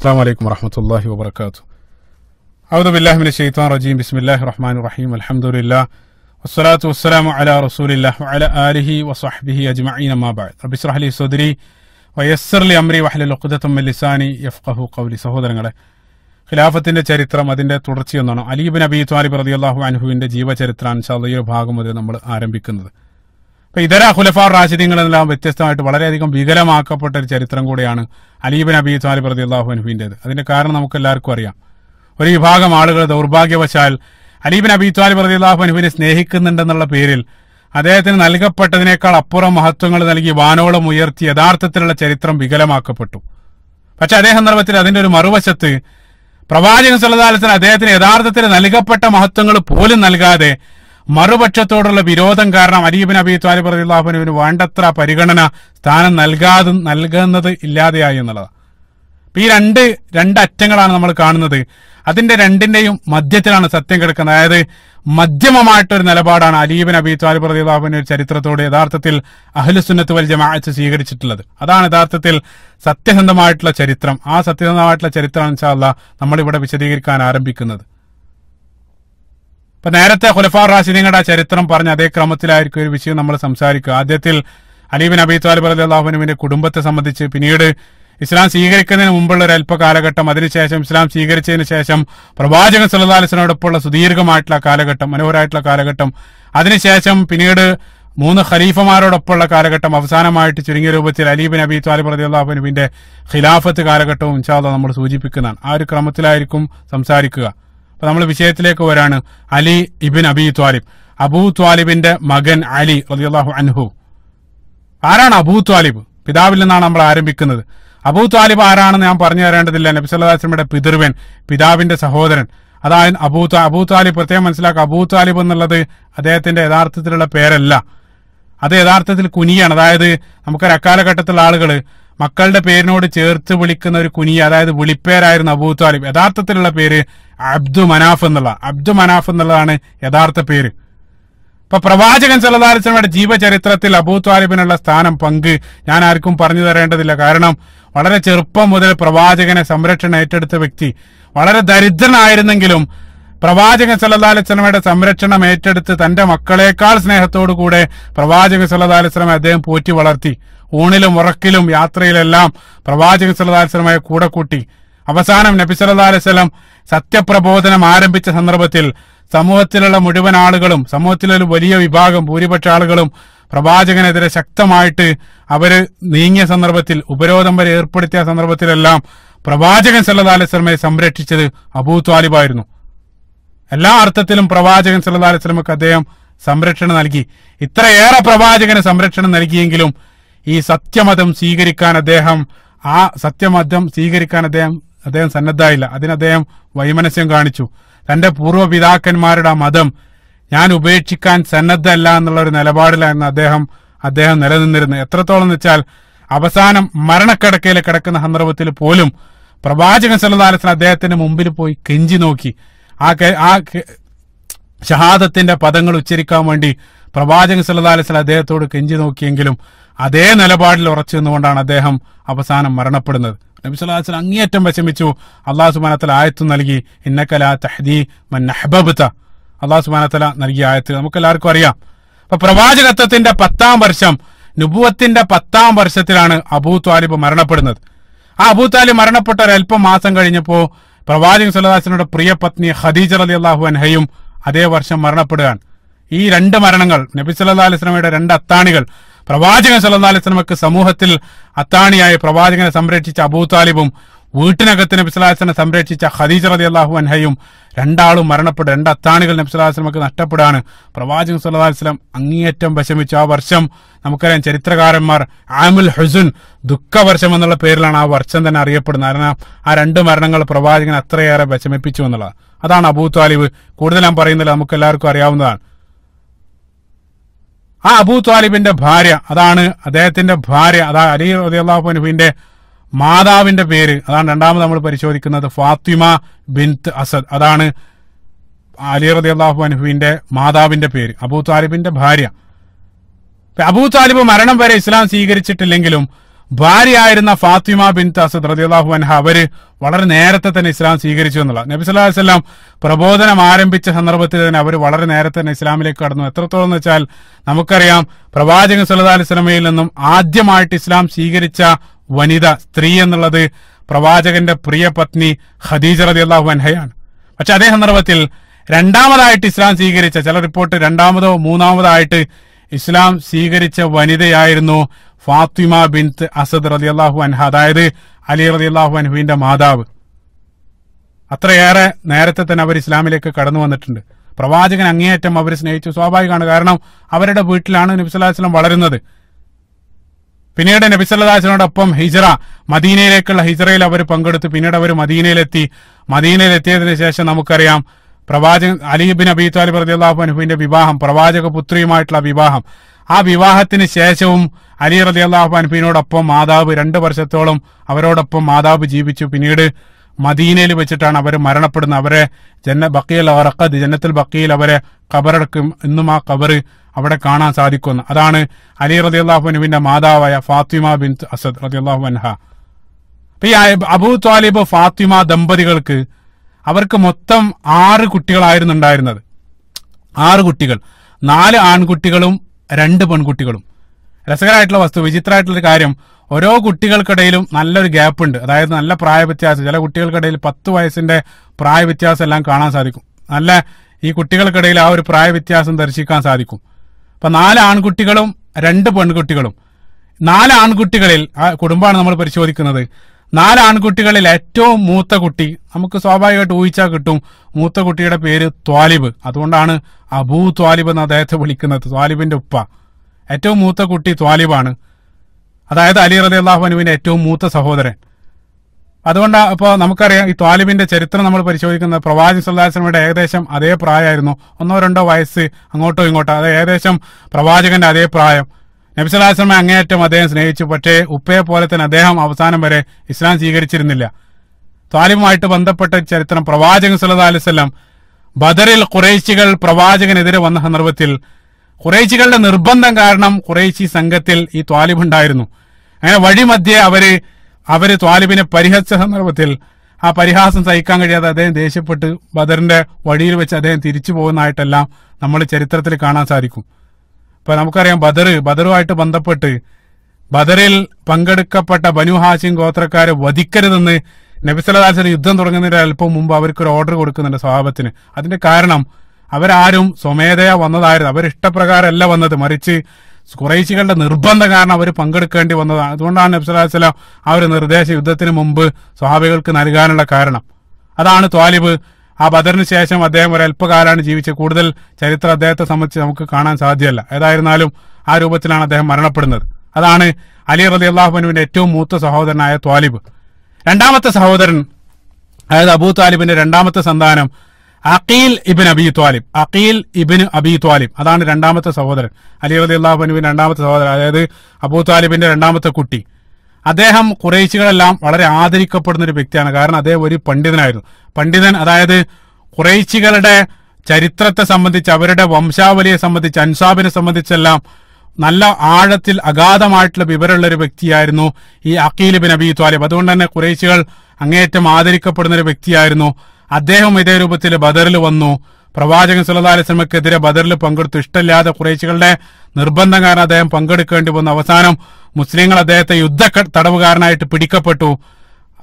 السلام عليكم ورحمة الله وبركاته أعوذ بالله من الشيطان الرجيم بسم الله الرحمن الرحيم الحمد لله والصلاة والسلام على رسول الله وعلى آله وصحبه أجمعين ما بعد رب اشرح لي صدري ويسر لي أمري واحلل عقدة من لساني يفقه قولي സഹോദരങ്ങളെ ഖിലാഫത്തിന്റെ ചരിത്രം അതിന്റെ തുടർച്ചയെന്നാണ് അലീബ് നബി ത്വാലിബ് റതിയല്ലാഹു അൻഹുവിന്റെ ജീവചരിത്രാംശ ഈ ഒരു ഭാഗം മുതൽ നമ്മൾ ആരംഭിക്കുന്നത് അപ്പൊ ഇതര ഖുലഫാർ റാഷിദീങ്ങളെല്ലാം വ്യത്യസ്തമായിട്ട് വളരെയധികം വികലമാക്കപ്പെട്ട ഒരു ചരിത്രം കൂടിയാണ് അലീബിൻ അബി സാലിബ് റതി അള്ളാഹുനുഫിൻ്റെത് അതിന്റെ കാരണം നമുക്ക് എല്ലാവർക്കും അറിയാം ഒരു വിഭാഗം ആളുകൾ ദൗർഭാഗ്യവശാൽ അലീബിൻ അബി താലിബ് റതി അള്ളാഹുനുഫിനെ സ്നേഹിക്കുന്നുണ്ടെന്നുള്ള പേരിൽ അദ്ദേഹത്തിന് നൽകപ്പെട്ടതിനേക്കാൾ അപ്പുറം മഹത്വങ്ങൾ നൽകി വാനോളം ഉയർത്തി യഥാർത്ഥത്തിലുള്ള ചരിത്രം വികലമാക്കപ്പെട്ടു പക്ഷെ അതേ സന്ദർഭത്തിൽ അതിന്റെ ഒരു മറുവശത്ത് പ്രവാചകൻ സല്ലല്ലാഹു അലൈഹി അദ്ദേഹത്തിന് യഥാർത്ഥത്തിൽ നൽകപ്പെട്ട മഹത്വങ്ങൾ പോലും നൽകാതെ മറുപക്ഷത്തോടുള്ള വിരോധം കാരണം അരീബിൻ അബി താലിബ് റഹുല്ലാഹുനുവിന് വേണ്ടത്ര പരിഗണന സ്ഥാനം നൽകാതെ നൽകുന്നത് ഇല്ലാതെയായി എന്നുള്ളതാണ് ഈ രണ്ട് രണ്ട് അറ്റങ്ങളാണ് നമ്മൾ കാണുന്നത് അതിന്റെ രണ്ടിന്റെയും മധ്യത്തിലാണ് സത്യം കിടക്കുന്നത് അതായത് മധ്യമമായിട്ടൊരു നിലപാടാണ് അലീബിൻ അബി താലിബ് ഒരു ചരിത്രത്തോട് യഥാർത്ഥത്തിൽ അഹ്ലുസുന്നത്ത് വൽ ജമാഅത്ത് സ്വീകരിച്ചിട്ടുള്ളത് അതാണ് യഥാർത്ഥത്തിൽ സത്യസന്ധമായിട്ടുള്ള ചരിത്രം ആ സത്യസന്ധമായിട്ടുള്ള ചരിത്രമാണ് നമ്മൾ നമ്മളിവിടെ വിശദീകരിക്കാൻ ആരംഭിക്കുന്നത് ഇപ്പൊ നേരത്തെ ഖുലഫാ റാഷിദീങ്ങളുടെ ചരിത്രം പറഞ്ഞ അതേ ക്രമത്തിലായിരിക്കും ഒരു വിഷയം നമ്മൾ സംസാരിക്കുക ആദ്യത്തിൽ അലീബിൻ അബി താലിബ് അലി അള്ളാഹുനുവിന്റെ കുടുംബത്തെ സംബന്ധിച്ച് പിന്നീട് ഇസ്ലാം സ്വീകരിക്കുന്നതിന് മുമ്പുള്ള ഒരു അല്പ കാലഘട്ടം അതിനുശേഷം ഇസ്ലാം സ്വീകരിച്ചതിന് ശേഷം പ്രവാചകൻ സല്ലാസ്ലിനോടൊപ്പമുള്ള സുദീർഘമായിട്ടുള്ള കാലഘട്ടം മനോഹരമായിട്ടുള്ള കാലഘട്ടം അതിനുശേഷം പിന്നീട് മൂന്ന് ഖലീഫമാരോടൊപ്പമുള്ള കാലഘട്ടം അവസാനമായിട്ട് ചുരുങ്ങിയ രൂപത്തിൽ അലീബിൻ അബി താലിബ് അള്ളാഹുനുവിന്റെ ഖിലാഫത്ത് കാലഘട്ടവും ഇൻഷാല്ല നമ്മൾ സൂചിപ്പിക്കുന്നതാണ് ആ ഒരു ക്രമത്തിലായിരിക്കും സംസാരിക്കുക അപ്പൊ നമ്മൾ വിഷയത്തിലേക്ക് വരാണ് അലി ഇബിൻ അബി ത്വാലിബ് അബൂ ത്വാലിബിന്റെ മകൻ അലി റതിയാഹു അൻഹു ആരാണ് അബൂ ത്വാലിബ് പിതാവിൽ നിന്നാണ് നമ്മൾ ആരംഭിക്കുന്നത് അബൂ ത്വാലിബ് ആരാണെന്ന് ഞാൻ പറഞ്ഞു തരേണ്ടതില്ല നബി സല്ലാസ്ലമിയുടെ പിതൃവൻ പിതാവിന്റെ സഹോദരൻ അതായത് അബൂ അബൂ താലിബ് പ്രത്യേകം മനസ്സിലാക്കുക അബൂ താലിബ് എന്നുള്ളത് അദ്ദേഹത്തിന്റെ യഥാർത്ഥത്തിലുള്ള പേരല്ല അത് യഥാർത്ഥത്തിൽ കുനിയാണ് അതായത് നമുക്കൊരു അക്കാലഘട്ടത്തിലുള്ള ആളുകൾ മക്കളുടെ പേരിനോട് ചേർത്ത് വിളിക്കുന്ന ഒരു കുനി അതായത് വിളിപ്പേരായിരുന്നു അബൂ താലിബ് യഥാർത്ഥത്തിലുള്ള പേര് അബ്ദു മനാഫ് എന്നുള്ള അബ്ദു മനാഫ് എന്നുള്ളതാണ് യഥാർത്ഥ പേര് ഇപ്പൊ പ്രവാചകൻ സലതാലിസ്ലമയുടെ ജീവചരിത്രത്തിൽ അബൂ താലിബിനുള്ള സ്ഥാനം പങ്ക് ഞാൻ ആർക്കും പറഞ്ഞു തരേണ്ടതില്ല കാരണം വളരെ ചെറുപ്പം മുതൽ പ്രവാചകനെ സംരക്ഷണം ഏറ്റെടുത്ത വ്യക്തി വളരെ ദരിദ്രനായിരുന്നെങ്കിലും പ്രവാചകൻ സല്ലാസ്ലമയുടെ സംരക്ഷണം ഏറ്റെടുത്ത് തന്റെ മക്കളേക്കാൾ സ്നേഹത്തോടു കൂടെ പ്രവാചകൻ സല്ലാ അലിസ്ലമെ അദ്ദേഹം പോറ്റി വളർത്തി ഊണിലും ഉറക്കിലും യാത്രയിലെല്ലാം പ്രവാചകൻ സലതാസ്ലമായ കൂടെ കൂട്ടി അവസാനം നബി സല്ലാ അലൈവലം സത്യപ്രബോധനം ആരംഭിച്ച സന്ദർഭത്തിൽ സമൂഹത്തിലുള്ള മുഴുവൻ ആളുകളും സമൂഹത്തിലൊരു വലിയ വിഭാഗം ഭൂരിപക്ഷ ആളുകളും പ്രവാചകനെതിരെ ശക്തമായിട്ട് അവര് നീങ്ങിയ സന്ദർഭത്തിൽ ഉപരോധം വരെ ഏർപ്പെടുത്തിയ സന്ദർഭത്തിലെല്ലാം പ്രവാചകൻ സല്ലാ അലൈവലമയെ സംരക്ഷിച്ചത് അബൂ ത്വാലിബായിരുന്നു എല്ലാ അർത്ഥത്തിലും പ്രവാചകൻ സല്ലാ അലൈവലമക്ക് അദ്ദേഹം സംരക്ഷണം നൽകി ഇത്രയേറെ പ്രവാചകന് സംരക്ഷണം നൽകിയെങ്കിലും ഈ സത്യമതം സ്വീകരിക്കാൻ അദ്ദേഹം ആ സത്യമതം സ്വീകരിക്കാൻ അദ്ദേഹം അദ്ദേഹം സന്നദ്ധായില്ല അതിന് അദ്ദേഹം വൈമനസ്യം കാണിച്ചു തന്റെ പൂർവ്വപിതാക്കന്മാരുടെ ആ മതം ഞാൻ ഉപേക്ഷിക്കാൻ സന്നദ്ധല്ല എന്നുള്ള ഒരു നിലപാടിലായിരുന്നു അദ്ദേഹം അദ്ദേഹം നിലനിന്നിരുന്നത് എത്രത്തോളം എന്ന് വെച്ചാൽ അവസാനം മരണക്കിടക്കയിൽ കിടക്കുന്ന സന്ദർഭത്തിൽ പോലും പ്രവാചകൻ സല്ലാസ്ലം അദ്ദേഹത്തിന്റെ മുമ്പിൽ പോയി കെഞ്ചി നോക്കി ആ ആ ഷഹാദത്തിന്റെ പദങ്ങൾ ഉച്ചരിക്കാൻ വേണ്ടി പ്രവാചകൻ സല്ലാ അലൈഹി അദ്ദേഹത്തോട് കെഞ്ചി നോക്കിയെങ്കിലും അതേ നിലപാടിൽ ഉറച്ചു നിന്നുകൊണ്ടാണ് അദ്ദേഹം അവസാനം മരണപ്പെടുന്നത് നബിസ്വലാസ്ലം അങ്ങേയറ്റം വിഷമിച്ചു അള്ളാഹു സുബാനത്തല ആയത്ത് നൽകി ഇന്നക്കല തഹദി മന്നഹബബത്ത അള്ളാഹു സുബാനത്തല നൽകിയ ആയത്ത് നമുക്ക് എല്ലാവർക്കും അറിയാം അപ്പൊ പ്രവാചകത്വത്തിന്റെ പത്താം വർഷം നുബുവത്തിന്റെ പത്താം വർഷത്തിലാണ് അബൂ താലിബ് മരണപ്പെടുന്നത് ആ അബൂ താലിബ് മരണപ്പെട്ട ഒരൽപ്പം മാസം കഴിഞ്ഞപ്പോൾ പ്രവാചകൻ സുല്ലാസിനോട് പ്രിയ പത്നി ഖദീജ അലി അള്ളാഹു അൻഹയും അതേ വർഷം മരണപ്പെടുകയാണ് ഈ രണ്ട് മരണങ്ങൾ നബി സല്ലാ അലിസ്ലമയുടെ രണ്ട് അത്താണികൾ പ്രവാചകൻ സല്ലാ അലിസ്ലമക്ക് സമൂഹത്തിൽ അത്താണിയായ പ്രവാചകനെ സംരക്ഷിച്ച അബൂതാലിബും വീട്ടിനകത്ത് നബ്സലാസ്ലനെ സംരക്ഷിച്ച ഖദീജ റതി അള്ളാഹു അൻഹയും രണ്ടാളും മരണപ്പെട്ടു രണ്ട് അത്താണികൾ നബ്സലാസ്ലമക്ക് നഷ്ടപ്പെടാണ് പ്രവാചകൻ സല്ലാ വസ്ലം അങ്ങേയറ്റം വിഷമിച്ചു ആ വർഷം നമുക്കറിയാം ചരിത്രകാരന്മാർ ആമുൽ ഹുസുൻ ദുഃഖവർഷം എന്നുള്ള പേരിലാണ് ആ വർഷം തന്നെ അറിയപ്പെടുന്നത് കാരണം ആ രണ്ട് മരണങ്ങൾ പ്രവാചകൻ അത്രയേറെ വിഷമിപ്പിച്ചു എന്നുള്ളത് അതാണ് അബൂ താലിബ് കൂടുതൽ ഞാൻ പറയുന്നില്ല നമുക്ക് എല്ലാവർക്കും അറിയാവുന്നതാണ് ആ അബൂ താലിബിന്റെ ഭാര്യ അതാണ് അദ്ദേഹത്തിന്റെ ഭാര്യ അതാ അലി അലിഅള്ളാഹുനുവിന്റെ മാതാവിന്റെ പേര് അതാണ് രണ്ടാമത് നമ്മൾ പരിശോധിക്കുന്നത് ഫാത്തിമ ബിൻത്ത് അസദ് അതാണ് അലി റതി അള്ളാഹു അനുഹുവിന്റെ മാതാവിന്റെ പേര് അബൂ താലിബിന്റെ ഭാര്യ അബൂ താലിബ് മരണം വരെ ഇസ്ലാം സ്വീകരിച്ചിട്ടില്ലെങ്കിലും ഭാര്യയായിരുന്ന ഫാത്തിമ ബിൻ തസദ് റതിയാഹു അൻഹ അവര് വളരെ നേരത്തെ തന്നെ ഇസ്ലാം സ്വീകരിച്ചു എന്നുള്ള നബി സല്ലാഹു വസ്ലാം പ്രബോധനം ആരംഭിച്ച സന്ദർഭത്തിൽ തന്നെ അവർ വളരെ നേരത്തെ തന്നെ ഇസ്ലാമിലേക്ക് കടന്നു എത്രത്തോളം എന്ന് വെച്ചാൽ നമുക്കറിയാം പ്രവാചകൻ സല്ലാ അലൈഹി സ്വലമയിൽ നിന്നും ആദ്യമായിട്ട് ഇസ്ലാം സ്വീകരിച്ച വനിത സ്ത്രീ എന്നുള്ളത് പ്രവാചകന്റെ പ്രിയ പത്നി ഖദീജ റതിയാഹു അൻഹയാണ് പക്ഷെ അതേ സന്ദർഭത്തിൽ രണ്ടാമതായിട്ട് ഇസ്ലാം സ്വീകരിച്ച ചില റിപ്പോർട്ട് രണ്ടാമതോ മൂന്നാമതായിട്ട് ഇസ്ലാം സ്വീകരിച്ച വനിതയായിരുന്നു ഫാത്തിമ ബിൻത്ത് അസദ് റലി അള്ളാഹു അൻഹ അതായത് അലി റലി അള്ളാഹു അൻഹുവിന്റെ മാതാവ് അത്രയേറെ നേരത്തെ തന്നെ അവർ ഇസ്ലാമിലേക്ക് കടന്നു വന്നിട്ടുണ്ട് പ്രവാചകൻ അങ്ങേയറ്റം അവർ സ്നേഹിച്ചു സ്വാഭാവികമാണ് കാരണം അവരുടെ വീട്ടിലാണ് നബിസ്വല്ലാസ്ലം വളരുന്നത് പിന്നീട് നബിസല്ലാസ്ലിനോടൊപ്പം ഹിജറ മദീനയിലേക്കുള്ള ഹിജറയിൽ അവർ പങ്കെടുത്തു പിന്നീട് അവർ മദീനയിലെത്തി മദീനയിലെത്തിയതിനു ശേഷം നമുക്കറിയാം പ്രവാചകൻ അലീബിൻ അബി താലിബ് അള്ളാഹു അനുഹുവിന്റെ വിവാഹം പ്രവാചക പുത്രിയുമായിട്ടുള്ള വിവാഹം ആ വിവാഹത്തിന് ശേഷവും അലി റതി അള്ളാഹു അൻപിനോടൊപ്പം മാതാവ് രണ്ട് വർഷത്തോളം അവരോടൊപ്പം മാതാവ് ജീവിച്ചു പിന്നീട് മദീനയിൽ വെച്ചിട്ടാണ് അവർ മരണപ്പെടുന്നത് അവരെ ജന്ന ബക്കിയിൽ ഉറക്കത് ജന്നത്തിൽ ബക്കിയിൽ അവരെ കബറടക്കും ഇന്നും ആ കബറ് അവിടെ കാണാൻ സാധിക്കുന്നു അതാണ് അലി റതി അള്ളാഹുനുവിന്റെ മാതാവായ ഫാത്തിമ ബിൻ അസദ് റതി അള്ളാഹു അൻഹ ഈ അബൂ താലിബ് ഫാത്തിമ ദമ്പതികൾക്ക് അവർക്ക് മൊത്തം ആറ് കുട്ടികളായിരുന്നു ഉണ്ടായിരുന്നത് ആറ് കുട്ടികൾ നാല് ആൺകുട്ടികളും രണ്ട് പെൺകുട്ടികളും രസകരമായിട്ടുള്ള വസ്തു വിചിത്രമായിട്ടുള്ള കാര്യം ഓരോ കുട്ടികൾക്കിടയിലും നല്ലൊരു ഗ്യാപ്പ് ഉണ്ട് അതായത് നല്ല പ്രായ വ്യത്യാസം ചില കുട്ടികൾക്കിടയിൽ പത്ത് വയസ്സിന്റെ പ്രായ വ്യത്യാസം എല്ലാം കാണാൻ സാധിക്കും നല്ല ഈ കുട്ടികൾക്കിടയിൽ ആ ഒരു പ്രായ വ്യത്യാസം ദർശിക്കാൻ സാധിക്കും അപ്പൊ നാല് ആൺകുട്ടികളും രണ്ട് പെൺകുട്ടികളും നാല് ആൺകുട്ടികളിൽ ആ കുടുംബമാണ് നമ്മൾ പരിശോധിക്കുന്നത് നാല് ആൺകുട്ടികളിൽ ഏറ്റവും മൂത്ത കുട്ടി നമുക്ക് സ്വാഭാവികമായിട്ട് ഊഹിച്ചാൽ കിട്ടും മൂത്ത കുട്ടിയുടെ പേര് ത്വാലിബ് അതുകൊണ്ടാണ് അബൂ ത്വാലിബ് എന്ന് അദ്ദേഹത്തെ വിളിക്കുന്നത് ത്വാലിബിന്റെ ഉപ്പ ഏറ്റവും മൂത്ത കുട്ടി ത്വാലിബാണ് അതായത് അലി റലി അള്ളാഹുനുവിന്റെ ഏറ്റവും മൂത്ത സഹോദരൻ അതുകൊണ്ട് ഇപ്പോൾ നമുക്കറിയാം ഈ ത്വാലിബിന്റെ ചരിത്രം നമ്മൾ പരിശോധിക്കുന്നത് പ്രവാചി സുല്ലാസനയുടെ ഏകദേശം അതേ പ്രായമായിരുന്നു ഒന്നോ രണ്ടോ വയസ്സ് അങ്ങോട്ടോ ഇങ്ങോട്ടോ അത് ഏകദേശം പ്രവാചകന്റെ അതേ പ്രായം നബിസലാസ്ലമെ അങ്ങേയറ്റം അദ്ദേഹം സ്നേഹിച്ചു പക്ഷേ ഉപ്പയെ പോലെ തന്നെ അദ്ദേഹം അവസാനം വരെ ഇസ്ലാം സ്വീകരിച്ചിരുന്നില്ല താലിമുമായിട്ട് ബന്ധപ്പെട്ട ചരിത്രം പ്രവാചകൻ സല്ലാ അലിസ്ലാം ബദറിൽ കുറേശികൾ പ്രവാചകനെതിരെ വന്ന സന്ദർഭത്തിൽ കുറേശികളുടെ നിർബന്ധം കാരണം കുറേശി സംഘത്തിൽ ഈ ത്വാലിബ് ഉണ്ടായിരുന്നു അങ്ങനെ വഴിമധ്യേ അവര് അവര് ത്വാലിബിനെ പരിഹസിച്ച സന്ദർഭത്തിൽ ആ പരിഹാസം സഹിക്കാൻ കഴിയാതെ അദ്ദേഹം ദേഷ്യപ്പെട്ട് ബദറിന്റെ വഴിയിൽ വെച്ച് അദ്ദേഹം തിരിച്ചു പോകുന്നതായിട്ടെല്ലാം നമ്മൾ ചരിത്രത്തിൽ കാണാൻ സാധിക്കും ഇപ്പൊ നമുക്കറിയാം ബദർ ബദറുമായിട്ട് ബന്ധപ്പെട്ട് ബദറിൽ പങ്കെടുക്കപ്പെട്ട ബനു ഹാഷിം ഗോത്രക്കാരെ വധിക്കരുതെന്ന് നബിസലാസ്ലം യുദ്ധം തുടങ്ങുന്നതിന് അല്പം മുമ്പ് അവർക്ക് ഒരു ഓർഡർ കൊടുക്കുന്നുണ്ട് സ്വഭാവത്തിന് അതിന്റെ കാരണം അവരാരും സ്വമേധയാ വന്നതായിരുന്നു അവരിഷ്ടപ്രകാരമല്ല വന്നത് മറിച്ച് കുറേശികളുടെ നിർബന്ധം കാരണം അവർ പങ്കെടുക്കേണ്ടി വന്നതാണ് അതുകൊണ്ടാണ് നബ്സലാസ്ലാം ആ ഒരു നിർദ്ദേശ യുദ്ധത്തിന് മുമ്പ് സ്വഹാബികൾക്ക് നൽകാനുള്ള കാരണം അതാണ് ത്വാലിബ് ആ ബദറിന് ശേഷം അദ്ദേഹം ഒരു അല്പകാലാണ് ജീവിച്ച് കൂടുതൽ ചരിത്രം അദ്ദേഹത്തെ സംബന്ധിച്ച് നമുക്ക് കാണാൻ സാധ്യമല്ല ഏതായിരുന്നാലും ആ രൂപത്തിലാണ് അദ്ദേഹം മരണപ്പെടുന്നത് അതാണ് അലി റലി അള്ളാഹുബനുവിന്റെ ഏറ്റവും മൂത്ത സഹോദരനായ ത്വാലിബ് രണ്ടാമത്തെ സഹോദരൻ അതായത് അബൂ താലിബിന്റെ രണ്ടാമത്തെ സന്താനം അഖീൽ ഇബിൻ അബി ത്വാലിബ് അഖീൽ ഇബിൻ അബി ത്വാലിബ് അതാണ് രണ്ടാമത്തെ സഹോദരൻ അലി റലി അള്ളാഹുബനുവിന്റെ രണ്ടാമത്തെ സഹോദരൻ അതായത് അബൂ താലിബിന്റെ രണ്ടാമത്തെ കുട്ടി അദ്ദേഹം കുറേശികളെല്ലാം വളരെ ആദരിക്കപ്പെടുന്ന ഒരു വ്യക്തിയാണ് കാരണം അദ്ദേഹം ഒരു പണ്ഡിതനായിരുന്നു പണ്ഡിതൻ അതായത് കുറേശികളുടെ ചരിത്രത്തെ സംബന്ധിച്ച് അവരുടെ വംശാവലിയെ സംബന്ധിച്ച് അൻസാബിനെ സംബന്ധിച്ചെല്ലാം നല്ല ആഴത്തിൽ അഗാധമായിട്ടുള്ള വിവരമുള്ള ഒരു വ്യക്തിയായിരുന്നു ഈ അക്കീൽ ബിൻ അബി ത്വാലിബ് അതുകൊണ്ട് തന്നെ കുറേശികൾ അങ്ങേയറ്റം ആദരിക്കപ്പെടുന്ന ഒരു വ്യക്തിയായിരുന്നു അദ്ദേഹം ഇതേ രൂപത്തിൽ ബദറിൽ വന്നു പ്രവാചകൻ സല്ലാ അലിസ്ലമക്കെതിരെ ബദറിൽ പങ്കെടുത്തു ഇഷ്ടമില്ലാതെ കുറേശികളുടെ നിർബന്ധം കാരണം അദ്ദേഹം പങ്കെടുക്കേണ്ടി വന്ന അവസാനം മുസ്ലിങ്ങൾ അദ്ദേഹത്തെ യുദ്ധ തടവുകാരനായിട്ട് പിടിക്കപ്പെട്ടു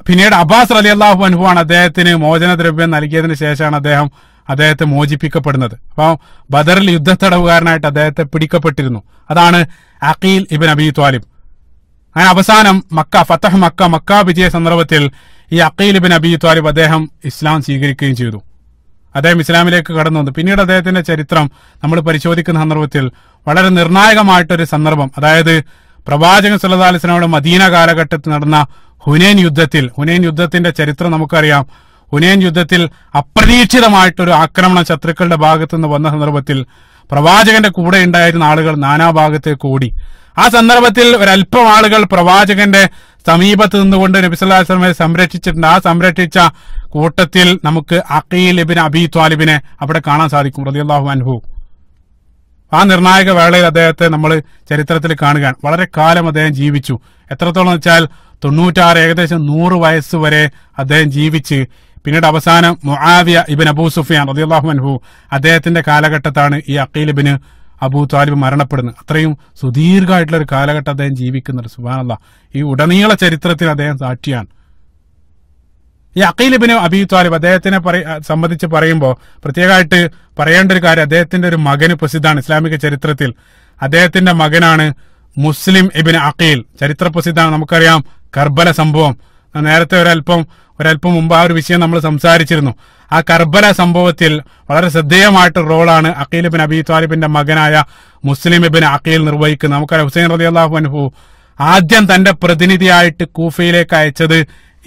പിന്നീട് അബ്ബാസ് അലി അള്ളാഹു അനുഭവമാണ് അദ്ദേഹത്തിന് മോചനദ്രവ്യം നൽകിയതിന് ശേഷമാണ് അദ്ദേഹം അദ്ദേഹത്തെ മോചിപ്പിക്കപ്പെടുന്നത് അപ്പോൾ ബദറിൽ യുദ്ധ തടവുകാരനായിട്ട് അദ്ദേഹത്തെ പിടിക്കപ്പെട്ടിരുന്നു അതാണ് അഖീൽ ഇബിൻ അബി ത്വാലിബ് അങ്ങനെ അവസാനം മക്ക ഫത്തഹ് മക്ക മക്ക വിജയ സന്ദർഭത്തിൽ ഈ അഖീൽ ബിൻ അബി ത്വാലിബ് അദ്ദേഹം ഇസ്ലാം സ്വീകരിക്കുകയും ചെയ്തു അദ്ദേഹം ഇസ്ലാമിലേക്ക് കടന്നു വന്നു പിന്നീട് അദ്ദേഹത്തിന്റെ ചരിത്രം നമ്മൾ പരിശോധിക്കുന്ന സന്ദർഭത്തിൽ വളരെ നിർണായകമായിട്ടൊരു സന്ദർഭം അതായത് പ്രവാചകൻ സല്ലാ മദീന കാലഘട്ടത്തിൽ നടന്ന ഹുനൈൻ യുദ്ധത്തിൽ ഹുനൈൻ യുദ്ധത്തിന്റെ ചരിത്രം നമുക്കറിയാം ഹുനൈൻ യുദ്ധത്തിൽ അപ്രതീക്ഷിതമായിട്ടൊരു ആക്രമണം ശത്രുക്കളുടെ ഭാഗത്ത് നിന്ന് വന്ന സന്ദർഭത്തിൽ പ്രവാചകന്റെ കൂടെ ഉണ്ടായിരുന്ന ആളുകൾ നാനാഭാഗത്തേക്ക് ഓടി ആ സന്ദർഭത്തിൽ ഒരല്പം ആളുകൾ പ്രവാചകന്റെ സമീപത്ത് നിന്നുകൊണ്ട് നബിസല്ലാസ്ലമെ സംരക്ഷിച്ചിട്ടുണ്ട് ആ സംരക്ഷിച്ച കൂട്ടത്തിൽ നമുക്ക് അഖീൽ ഇബിൻ അബി ത്വാലിബിനെ അവിടെ കാണാൻ സാധിക്കും റതിയല്ലാഹു അൻഹു ആ നിർണായക വേളയിൽ അദ്ദേഹത്തെ നമ്മൾ ചരിത്രത്തിൽ കാണുകയാണ് വളരെ കാലം അദ്ദേഹം ജീവിച്ചു എത്രത്തോളം വെച്ചാൽ തൊണ്ണൂറ്റാറ് ഏകദേശം നൂറ് വയസ്സ് വരെ അദ്ദേഹം ജീവിച്ച് പിന്നീട് അവസാനം മൊഹാവിയ ഇബിൻ അബൂ സുഫിയാൻ റതിയല്ലാഹു അൻഹു അദ്ദേഹത്തിന്റെ കാലഘട്ടത്താണ് ഈ അഖീൽ ഇബിന് അബൂ താലിബ് മരണപ്പെടുന്നു അത്രയും സുദീർഘമായിട്ടുള്ള ഒരു കാലഘട്ടം അദ്ദേഹം ജീവിക്കുന്നുണ്ട് സുബാനല്ല ഈ ഉടനീള ചരിത്രത്തിൽ അദ്ദേഹം സാക്ഷിയാണ് ഈ അഖിലിബിന് അബി താലിബ് അദ്ദേഹത്തിനെ സംബന്ധിച്ച് പറയുമ്പോൾ പ്രത്യേകമായിട്ട് പറയേണ്ട ഒരു കാര്യം അദ്ദേഹത്തിന്റെ ഒരു മകന് പ്രസിദ്ധമാണ് ഇസ്ലാമിക ചരിത്രത്തിൽ അദ്ദേഹത്തിന്റെ മകനാണ് മുസ്ലിം ഇബിൻ അഖീൽ ചരിത്ര പ്രസിദ്ധമാണ് നമുക്കറിയാം കർബല സംഭവം നേരത്തെ ഒരല്പം ഒരല്പം മുമ്പ് ആ ഒരു വിഷയം നമ്മൾ സംസാരിച്ചിരുന്നു ആ കർബല സംഭവത്തിൽ വളരെ ശ്രദ്ധേയമായിട്ട് റോളാണ് അഖീൽ ബിൻ അബി താലിബിന്റെ മകനായ മുസ്ലിം ബിൻ അഖീൽ നിർവഹിക്കുന്നത് നമുക്ക് ഹുസൈൻ റതി അള്ളാഹു അനുഭൂ ആദ്യം തന്റെ പ്രതിനിധിയായിട്ട് കൂഫയിലേക്ക് അയച്ചത്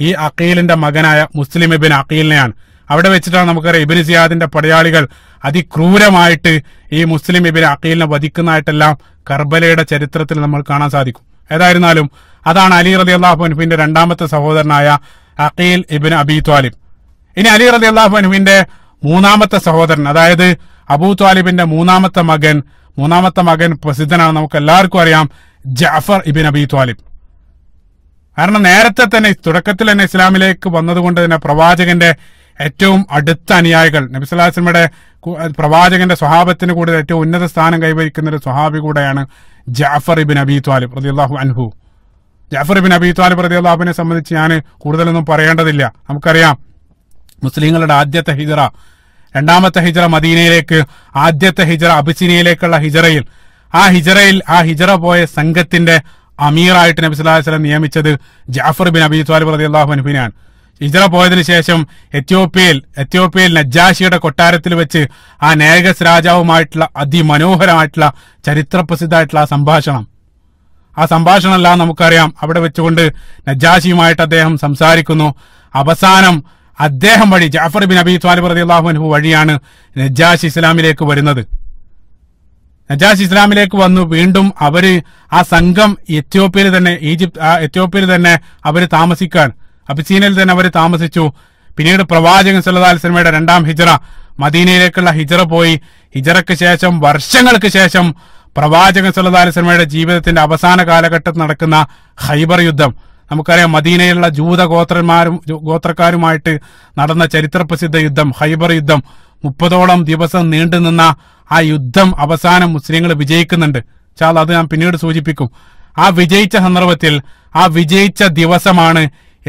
ഈ അഖീലിന്റെ മകനായ മുസ്ലിം ബിൻ അഖീലിനെയാണ് അവിടെ വെച്ചിട്ടാണ് നമുക്കറിയാം ഇബിൻ സിയാദിന്റെ പടയാളികൾ അതിക്രൂരമായിട്ട് ഈ മുസ്ലിം ഇബിൻ അഖീലിനെ വധിക്കുന്നതായിട്ടെല്ലാം കർബലയുടെ ചരിത്രത്തിൽ നമ്മൾ കാണാൻ സാധിക്കും ഏതായിരുന്നാലും അതാണ് അലി റതി അള്ളാഹുനുഫിന്റെ രണ്ടാമത്തെ സഹോദരനായ അഖീൽ ഇബിൻ അബി ത്വാലിബ് ഇനി അലി റതി അള്ളാഹുനുഫിന്റെ മൂന്നാമത്തെ സഹോദരൻ അതായത് അബൂ ത്വാലിബിന്റെ മൂന്നാമത്തെ മകൻ മൂന്നാമത്തെ മകൻ പ്രസിദ്ധനാണ് നമുക്ക് എല്ലാവർക്കും അറിയാം ജാഫർ ഇബിൻ അബി ത്വാലിബ് കാരണം നേരത്തെ തന്നെ തുടക്കത്തിൽ തന്നെ ഇസ്ലാമിലേക്ക് വന്നതുകൊണ്ട് തന്നെ പ്രവാചകന്റെ ഏറ്റവും അടുത്ത അനുയായികൾ നബിസ്വലാസ്ലമയുടെ പ്രവാചകന്റെ സ്വഭാവത്തിന് കൂടുതൽ ഏറ്റവും ഉന്നത സ്ഥാനം കൈവരിക്കുന്ന ഒരു സ്വഭാവി കൂടെയാണ് ജാഫർ ഇബിൻ അബി ത്വാലിബ് അള്ളാഹു അൻഹു ജാഫർ ഇബിൻ അബി ത്വാലിബ് അള്ളാഹുബിനെ സംബന്ധിച്ച് ഞാൻ കൂടുതലൊന്നും പറയേണ്ടതില്ല നമുക്കറിയാം മുസ്ലിങ്ങളുടെ ആദ്യത്തെ ഹിജറ രണ്ടാമത്തെ ഹിജറ മദീനയിലേക്ക് ആദ്യത്തെ ഹിജറ അബിസിനയിലേക്കുള്ള ഹിജറയിൽ ആ ഹിജറയിൽ ആ ഹിജറ പോയ സംഘത്തിന്റെ അമീറായിട്ട് നബി വസ്ലം നിയമിച്ചത് ജാഫർ ബിൻ അബി ത്വാലിബ് റതി അള്ളാഹു അനുബിനാണ് ഹിജറ പോയതിനു ശേഷം എത്യോപ്യയിൽ എത്യോപ്യയിൽ നജാഷിയുടെ കൊട്ടാരത്തിൽ വെച്ച് ആ നേഗസ് രാജാവുമായിട്ടുള്ള അതിമനോഹരമായിട്ടുള്ള ചരിത്രപ്രസിദ്ധമായിട്ടുള്ള ആ സംഭാഷണം ആ സംഭാഷണമല്ല നമുക്കറിയാം അവിടെ വെച്ചുകൊണ്ട് നജാഷിയുമായിട്ട് അദ്ദേഹം സംസാരിക്കുന്നു അവസാനം അദ്ദേഹം വഴി ജാഫർ ബിൻ അബി ത്വാലിബ് റതി അള്ളാഹുനഹു വഴിയാണ് നജാഷ് ഇസ്ലാമിലേക്ക് വരുന്നത് നജാഷ് ഇസ്ലാമിലേക്ക് വന്നു വീണ്ടും അവര് ആ സംഘം എത്യോപ്യയിൽ തന്നെ ഈജിപ്ത് എത്യോപ്യയിൽ തന്നെ അവര് താമസിക്കാൻ അബിസീനയിൽ തന്നെ അവർ താമസിച്ചു പിന്നീട് പ്രവാചകൻ സല്ലാ അലൈഹി വസല്ലമയുടെ രണ്ടാം ഹിജറ മദീനയിലേക്കുള്ള ഹിജറ പോയി ഹിജറയ്ക്ക് ശേഷം വർഷങ്ങൾക്ക് ശേഷം പ്രവാചകൻ സല്ലല്ലാഹു അലൈഹി വസല്ലമയുടെ ജീവിതത്തിന്റെ അവസാന കാലഘട്ടത്തിൽ നടക്കുന്ന ഹൈബർ യുദ്ധം നമുക്കറിയാം മദീനയിലുള്ള ജൂത ഗോത്രന്മാരും ഗോത്രക്കാരുമായിട്ട് നടന്ന ചരിത്രപ്രസിദ്ധ യുദ്ധം ഹൈബർ യുദ്ധം മുപ്പതോളം ദിവസം നീണ്ടുനിന്ന ആ യുദ്ധം അവസാനം മുസ്ലിങ്ങൾ വിജയിക്കുന്നുണ്ട് ചാൽ അത് ഞാൻ പിന്നീട് സൂചിപ്പിക്കും ആ വിജയിച്ച സന്ദർഭത്തിൽ ആ വിജയിച്ച ദിവസമാണ്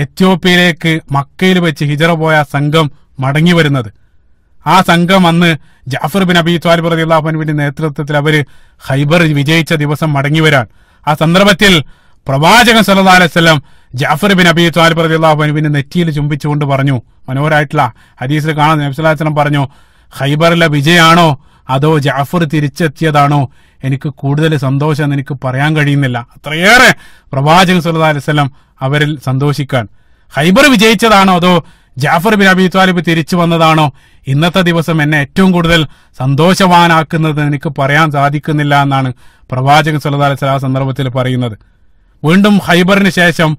എത്യോപ്യയിലേക്ക് മക്കയിൽ വെച്ച് ഹിജറ പോയ സംഘം മടങ്ങി വരുന്നത് ആ സംഘം അന്ന് ജാഫർ ബിൻ അബി ത്വാലിബ് റദിള്ളാഹുവിന്റെ നേതൃത്വത്തിൽ അവര് ഹൈബർ വിജയിച്ച ദിവസം മടങ്ങി വരാൻ ആ സന്ദർഭത്തിൽ പ്രവാചകൻ സല്ലാ അലൈവല്ലം ജാഫർ ബിൻ അബി ത്വാലിബ് റദിള്ളാഹുവിന്റെ നെറ്റിയിൽ ചുംബിച്ചുകൊണ്ട് പറഞ്ഞു മനോഹരായിട്ടുള്ള ഹദീസിൽ കാണാൻ നബ്സുല്ലാസ്ലം പറഞ്ഞു ഹൈബറിലെ വിജയാണോ അതോ ജാഫർ തിരിച്ചെത്തിയതാണോ എനിക്ക് കൂടുതൽ സന്തോഷം എനിക്ക് പറയാൻ കഴിയുന്നില്ല അത്രയേറെ പ്രവാചകൻ സുല്ലാ അലിസ്ലം അവരിൽ സന്തോഷിക്കാൻ ഹൈബർ വിജയിച്ചതാണോ അതോ ജാഫർ ബിൻ അബി താലിബ് തിരിച്ചു വന്നതാണോ ഇന്നത്തെ ദിവസം എന്നെ ഏറ്റവും കൂടുതൽ സന്തോഷവാനാക്കുന്നത് എനിക്ക് പറയാൻ സാധിക്കുന്നില്ല എന്നാണ് പ്രവാചകൻ സുല്ലാ അലിസ്ലാ സന്ദർഭത്തിൽ പറയുന്നത് വീണ്ടും ഹൈബറിന് ശേഷം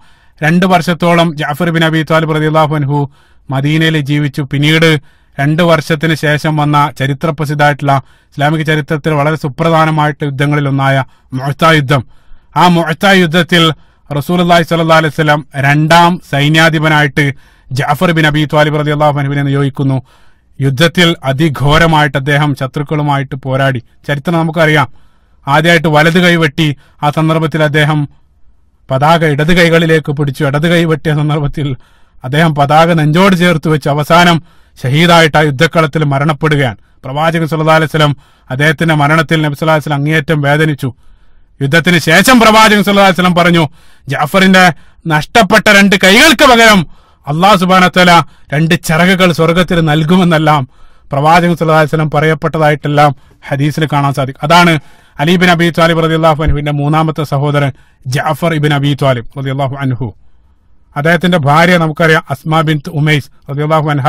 രണ്ട് വർഷത്തോളം ജാഫർ ബിൻ അബി താലിബ് റദിള്ളാഹു അൻഹു മദീനയിൽ ജീവിച്ചു പിന്നീട് രണ്ട് വർഷത്തിന് ശേഷം വന്ന പ്രസിദ്ധമായിട്ടുള്ള ഇസ്ലാമിക ചരിത്രത്തിൽ വളരെ സുപ്രധാനമായിട്ട് യുദ്ധങ്ങളിലൊന്നായ മൊഹത്ത യുദ്ധം ആ മൊഹത്ത യുദ്ധത്തിൽ റസൂൽ അള്ളഹി സ്വല്ലാ അലൈഹി സ്വലം രണ്ടാം സൈന്യാധിപനായിട്ട് ജാഫർ ബിൻ അബി ത്വാലിബ് റതി അള്ളാഹുബിനെ നിയോഗിക്കുന്നു യുദ്ധത്തിൽ അതിഘോരമായിട്ട് അദ്ദേഹം ശത്രുക്കളുമായിട്ട് പോരാടി ചരിത്രം നമുക്കറിയാം ആദ്യമായിട്ട് വലത് കൈവെട്ടി ആ സന്ദർഭത്തിൽ അദ്ദേഹം പതാക ഇടത് കൈകളിലേക്ക് പിടിച്ചു ഇടത് കൈവെട്ടിയ സന്ദർഭത്തിൽ അദ്ദേഹം പതാക നെഞ്ചോട് ചേർത്ത് വെച്ച് അവസാനം ഷഹീദായിട്ട് ആ യുദ്ധക്കളത്തിൽ മരണപ്പെടുകയാണ് പ്രവാചകൻ അലൈഹി അലൈവലം അദ്ദേഹത്തിന്റെ മരണത്തിൽ നബി സല്ലാ അലൈവലം അങ്ങേയറ്റം വേദനിച്ചു യുദ്ധത്തിന് ശേഷം പ്രവാചകൻ അലൈഹി അലൈവലം പറഞ്ഞു ജാഫറിന്റെ നഷ്ടപ്പെട്ട രണ്ട് കൈകൾക്ക് പകരം അള്ളാഹു സുബാനത്തല രണ്ട് ചിറകുകൾ സ്വർഗത്തിൽ നൽകുമെന്നെല്ലാം പ്രവാചകൻ അലൈഹി അലൈവലം പറയപ്പെട്ടതായിട്ടെല്ലാം ഹദീസിൽ കാണാൻ സാധിക്കും അതാണ് അലീബിൻ അബി താലിബ് റതി അള്ളാഹു അനുഹുവിന്റെ മൂന്നാമത്തെ സഹോദരൻ ജാഫർ ഇബിൻ അബി താലിബ് റതി അള്ളാഹു അനുഹു അദ്ദേഹത്തിന്റെ ഭാര്യ നമുക്കറിയാം അസ്മാ ബിൻ ഉമൈസ് റതി അള്ളാഹു അൻഹ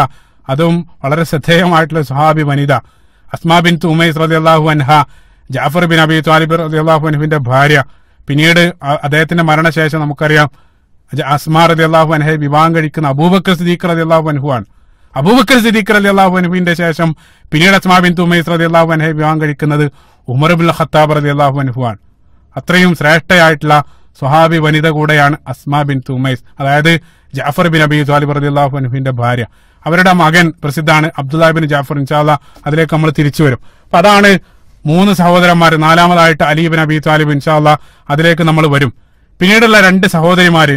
അതും വളരെ ശ്രദ്ധേയമായിട്ടുള്ള സുഹാബി വനിത അസ്മാ ബിൻ ഉമേസ് റതി അള്ളാഹു അൻഹ ജാഫർ ബിൻ അബി താലിബ് റതി അള്ളാഹു അൻഹുവിന്റെ ഭാര്യ പിന്നീട് അദ്ദേഹത്തിന്റെ മരണശേഷം നമുക്കറിയാം അസ്മാ റതി അള്ളാഹു അൻഹയെ വിവാഹം കഴിക്കുന്ന അബൂബക്കർ സിദ്ദീഖ് റതി അള്ളാഹു ആണ് അബൂബക്കർ സിദ്ദീഖ് റതി അള്ളാഹു അനഹുവിന്റെ ശേഷം പിന്നീട് അസ്മാ ബിൻ ഉമേസ് റതി അള്ളാഹു അനഹെ വിവാഹം കഴിക്കുന്നത് ഉമർബുൽ ഖത്താബ് റതി അള്ളാഹു ആണ് അത്രയും ശ്രേഷ്ഠയായിട്ടുള്ള സുഹാബി വനിത കൂടെയാണ് അസ്മാ ബിൻ തുമൈസ് അതായത് ജാഫർ ബിൻ അബി താലിബ് റതി അള്ളാഹു അനഹുവിന്റെ ഭാര്യ അവരുടെ മകൻ പ്രസിദ്ധാണ് അബ്ദുല്ലാബിൻ ജാഫർ ഇൻഷാല്ല അതിലേക്ക് നമ്മൾ തിരിച്ചു വരും അപ്പൊ അതാണ് മൂന്ന് സഹോദരന്മാർ നാലാമതായിട്ട് അലീബിൻ അബി താലിബ് ഇൻഷാല്ല അതിലേക്ക് നമ്മൾ വരും പിന്നീടുള്ള രണ്ട് സഹോദരിമാര്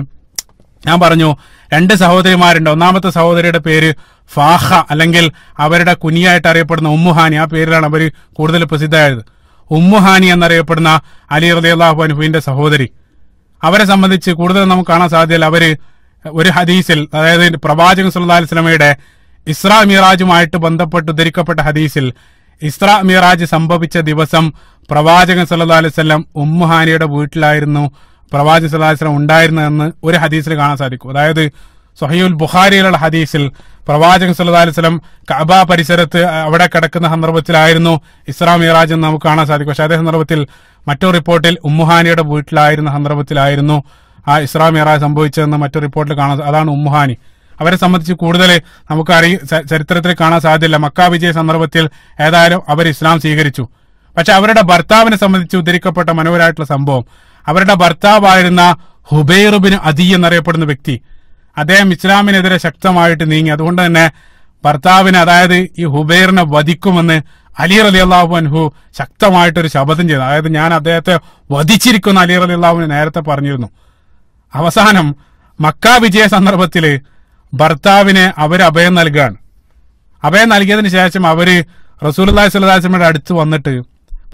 ഞാൻ പറഞ്ഞു രണ്ട് സഹോദരിമാരുണ്ട് ഒന്നാമത്തെ സഹോദരിയുടെ പേര് ഫാഹ അല്ലെങ്കിൽ അവരുടെ കുനിയായിട്ട് അറിയപ്പെടുന്ന ഉമ്മുഹാനി ആ പേരിലാണ് അവർ കൂടുതൽ പ്രസിദ്ധമായത് ഉമ്മുഹാനി എന്നറിയപ്പെടുന്ന അലി റലി അള്ളാഹു അനുഹുവിന്റെ സഹോദരി അവരെ സംബന്ധിച്ച് കൂടുതൽ നമുക്ക് കാണാൻ സാധ്യത അവര് ഒരു ഹദീസിൽ അതായത് പ്രവാചകൻ സല്ലാ അലിസ്ലമയുടെ ഇസ്ര മിറാജുമായിട്ട് ബന്ധപ്പെട്ട് ഉദ്ധരിക്കപ്പെട്ട ഹദീസിൽ ഇസ്ര മിറാജ് സംഭവിച്ച ദിവസം പ്രവാചകൻ സല്ലാ അലിസ്ലം ഉമ്മുഹാനിയുടെ വീട്ടിലായിരുന്നു പ്രവാചകൻ സല്ലാ അലിസ്ലം ഉണ്ടായിരുന്നതെന്ന് ഒരു ഹദീസിൽ കാണാൻ സാധിക്കും അതായത് സൊഹയുൽ ബുഖാരിയിലുള്ള ഹദീസിൽ പ്രവാചകൻ സല്ലാ അലിസ്ലം കബ പരിസരത്ത് അവിടെ കിടക്കുന്ന സന്ദർഭത്തിലായിരുന്നു ഇസ്ര മിറാജ് എന്ന് നമുക്ക് കാണാൻ സാധിക്കും പക്ഷേ അതേ സന്ദർഭത്തിൽ മറ്റൊരു റിപ്പോർട്ടിൽ ഉമ്മുഹാനിയുടെ വീട്ടിലായിരുന്ന സന്ദർഭത്തിലായിരുന്നു ആ ഇസ്രാ മിറാജ് സംഭവിച്ചതെന്ന് മറ്റു റിപ്പോർട്ടിൽ കാണാൻ അതാണ് ഉമ്മുഹാനി അവരെ സംബന്ധിച്ച് കൂടുതൽ നമുക്ക് അറിയ ചരിത്രത്തിൽ കാണാൻ സാധ്യതയില്ല മക്കാ വിജയ സന്ദർഭത്തിൽ ഏതായാലും അവർ ഇസ്ലാം സ്വീകരിച്ചു പക്ഷെ അവരുടെ ഭർത്താവിനെ സംബന്ധിച്ച് ഉദ്ധരിക്കപ്പെട്ട മനോഹരമായിട്ടുള്ള സംഭവം അവരുടെ ഭർത്താവായിരുന്ന ഹുബൈറുബിൻ അദി എന്നറിയപ്പെടുന്ന വ്യക്തി അദ്ദേഹം ഇസ്ലാമിനെതിരെ ശക്തമായിട്ട് നീങ്ങി അതുകൊണ്ട് തന്നെ ഭർത്താവിനെ അതായത് ഈ ഹുബൈറിനെ വധിക്കുമെന്ന് അലി അലി അള്ളാഹു അൻഹു ശക്തമായിട്ടൊരു ശപഥം ചെയ്തു അതായത് ഞാൻ അദ്ദേഹത്തെ വധിച്ചിരിക്കുന്ന അലി അലി അള്ളാഹുവിനെ നേരത്തെ പറഞ്ഞിരുന്നു അവസാനം മക്ക വിജയ സന്ദർഭത്തിൽ ഭർത്താവിനെ അവർ അഭയം നൽകുകയാണ് അഭയം നൽകിയതിന് ശേഷം അവര് റസൂൽ അള്ളാഹി സ്വലാസ്ലമയുടെ അടുത്ത് വന്നിട്ട്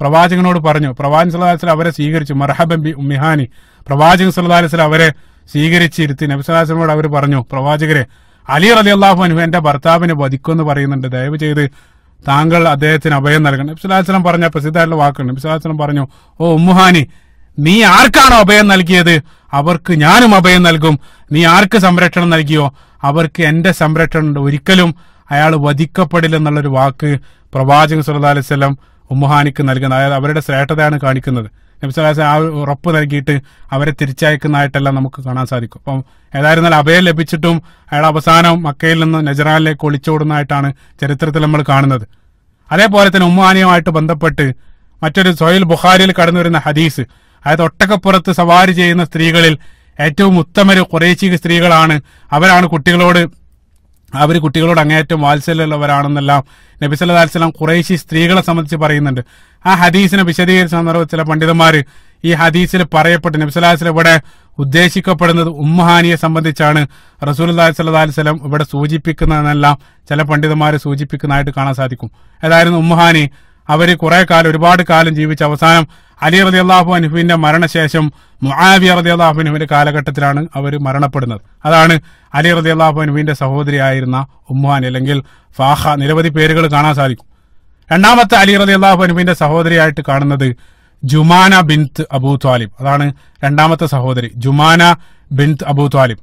പ്രവാചകനോട് പറഞ്ഞു പ്രവാചകൻ സല്ലാസ്ലം അവരെ സ്വീകരിച്ചു മർഹബൻ ബി ഉമ്മിഹാനി പ്രവാചകൻ സല്ലാസ്ലം അവരെ സ്വീകരിച്ചിരുത്തി നബി സല്ലാസ്ലമോട് അവർ പറഞ്ഞു പ്രവാചകരെ അലി അലി അള്ളാഹു അനു എന്റെ ഭർത്താവിനെ വധിക്കുമെന്ന് പറയുന്നുണ്ട് ദയവ് ചെയ്ത് താങ്കൾ അദ്ദേഹത്തിന് അഭയം നൽകണം നബി സല്ലാസ്ലം പറഞ്ഞ പ്രസിദ്ധമായിട്ടുള്ള വാക്കുണ്ട് നബി സല്ലാസ്ലം പറഞ്ഞു ഓ ഉമ്മുഹാനി നീ ആർക്കാണ് അഭയം നൽകിയത് അവർക്ക് ഞാനും അഭയം നൽകും നീ ആർക്ക് സംരക്ഷണം നൽകിയോ അവർക്ക് എന്റെ സംരക്ഷണമുണ്ട് ഒരിക്കലും അയാൾ വധിക്കപ്പെടില്ലെന്നുള്ളൊരു വാക്ക് പ്രവാചകൻ സുല്ലാ അലിസ്ലം ഉമ്മഹാനിക്ക് നൽകുന്നത് അതായത് അവരുടെ ശ്രേഷ്ഠതയാണ് കാണിക്കുന്നത് നബിസ്വലാസ് ആ ഉറപ്പ് നൽകിയിട്ട് അവരെ തിരിച്ചയക്കുന്നതായിട്ടെല്ലാം നമുക്ക് കാണാൻ സാധിക്കും അപ്പം ഏതായിരുന്നാലും അഭയം ലഭിച്ചിട്ടും അയാൾ അവസാനം മക്കയിൽ നിന്ന് നജറാനിലേക്ക് ഒളിച്ചോടുന്നതായിട്ടാണ് ചരിത്രത്തിൽ നമ്മൾ കാണുന്നത് അതേപോലെ തന്നെ ഉമ്മഹാനിയുമായിട്ട് ബന്ധപ്പെട്ട് മറ്റൊരു സൊയിൽ ബുഹാരിയിൽ കടന്നു വരുന്ന ഹദീസ് അതായത് ഒട്ടക്കപ്പുറത്ത് സവാരി ചെയ്യുന്ന സ്ത്രീകളിൽ ഏറ്റവും ഉത്തമര് കുറേശ്ശിക സ്ത്രീകളാണ് അവരാണ് കുട്ടികളോട് അവർ കുട്ടികളോട് അങ്ങേയറ്റം വാത്സല്യമുള്ളവരാണെന്നെല്ലാം നബി നബിസല്ലാ അലിസ്ലാം കുറേശ്ശി സ്ത്രീകളെ സംബന്ധിച്ച് പറയുന്നുണ്ട് ആ ഹദീസിനെ വിശദീകരിച്ച സന്ദർഭത്തിൽ ചില പണ്ഡിതന്മാർ ഈ ഹദീസിൽ പറയപ്പെട്ട് നബിസലാസ്ലം ഇവിടെ ഉദ്ദേശിക്കപ്പെടുന്നത് ഉമ്മഹാനിയെ സംബന്ധിച്ചാണ് റസൂൽ സലഹ്സ്ലം ഇവിടെ സൂചിപ്പിക്കുന്നതെന്നെല്ലാം ചില പണ്ഡിതന്മാർ സൂചിപ്പിക്കുന്നതായിട്ട് കാണാൻ സാധിക്കും ഏതായിരുന്നു ഉമ്മഹാനി അവർ കുറെ കാലം ഒരുപാട് കാലം ജീവിച്ച അവസാനം അലി റതി അള്ളാഹു അനുഹുവിന്റെ മരണശേഷം മുആാവിയ റതി അള്ളാഹു അനുഹുവിന്റെ കാലഘട്ടത്തിലാണ് അവർ മരണപ്പെടുന്നത് അതാണ് അലി റതി അള്ളാഹു അനുഫിന്റെ സഹോദരിയായിരുന്ന ഉമ്മാൻ അല്ലെങ്കിൽ ഫാഹ നിരവധി പേരുകൾ കാണാൻ സാധിക്കും രണ്ടാമത്തെ അലി റതി അള്ളാഹു അനുഹുവിന്റെ സഹോദരിയായിട്ട് കാണുന്നത് ജുമാന ബിൻത്ത് അബൂ ത്വാലിബ് അതാണ് രണ്ടാമത്തെ സഹോദരി ജുമാന ബിൻത്ത് അബൂ ത്വാലിബ്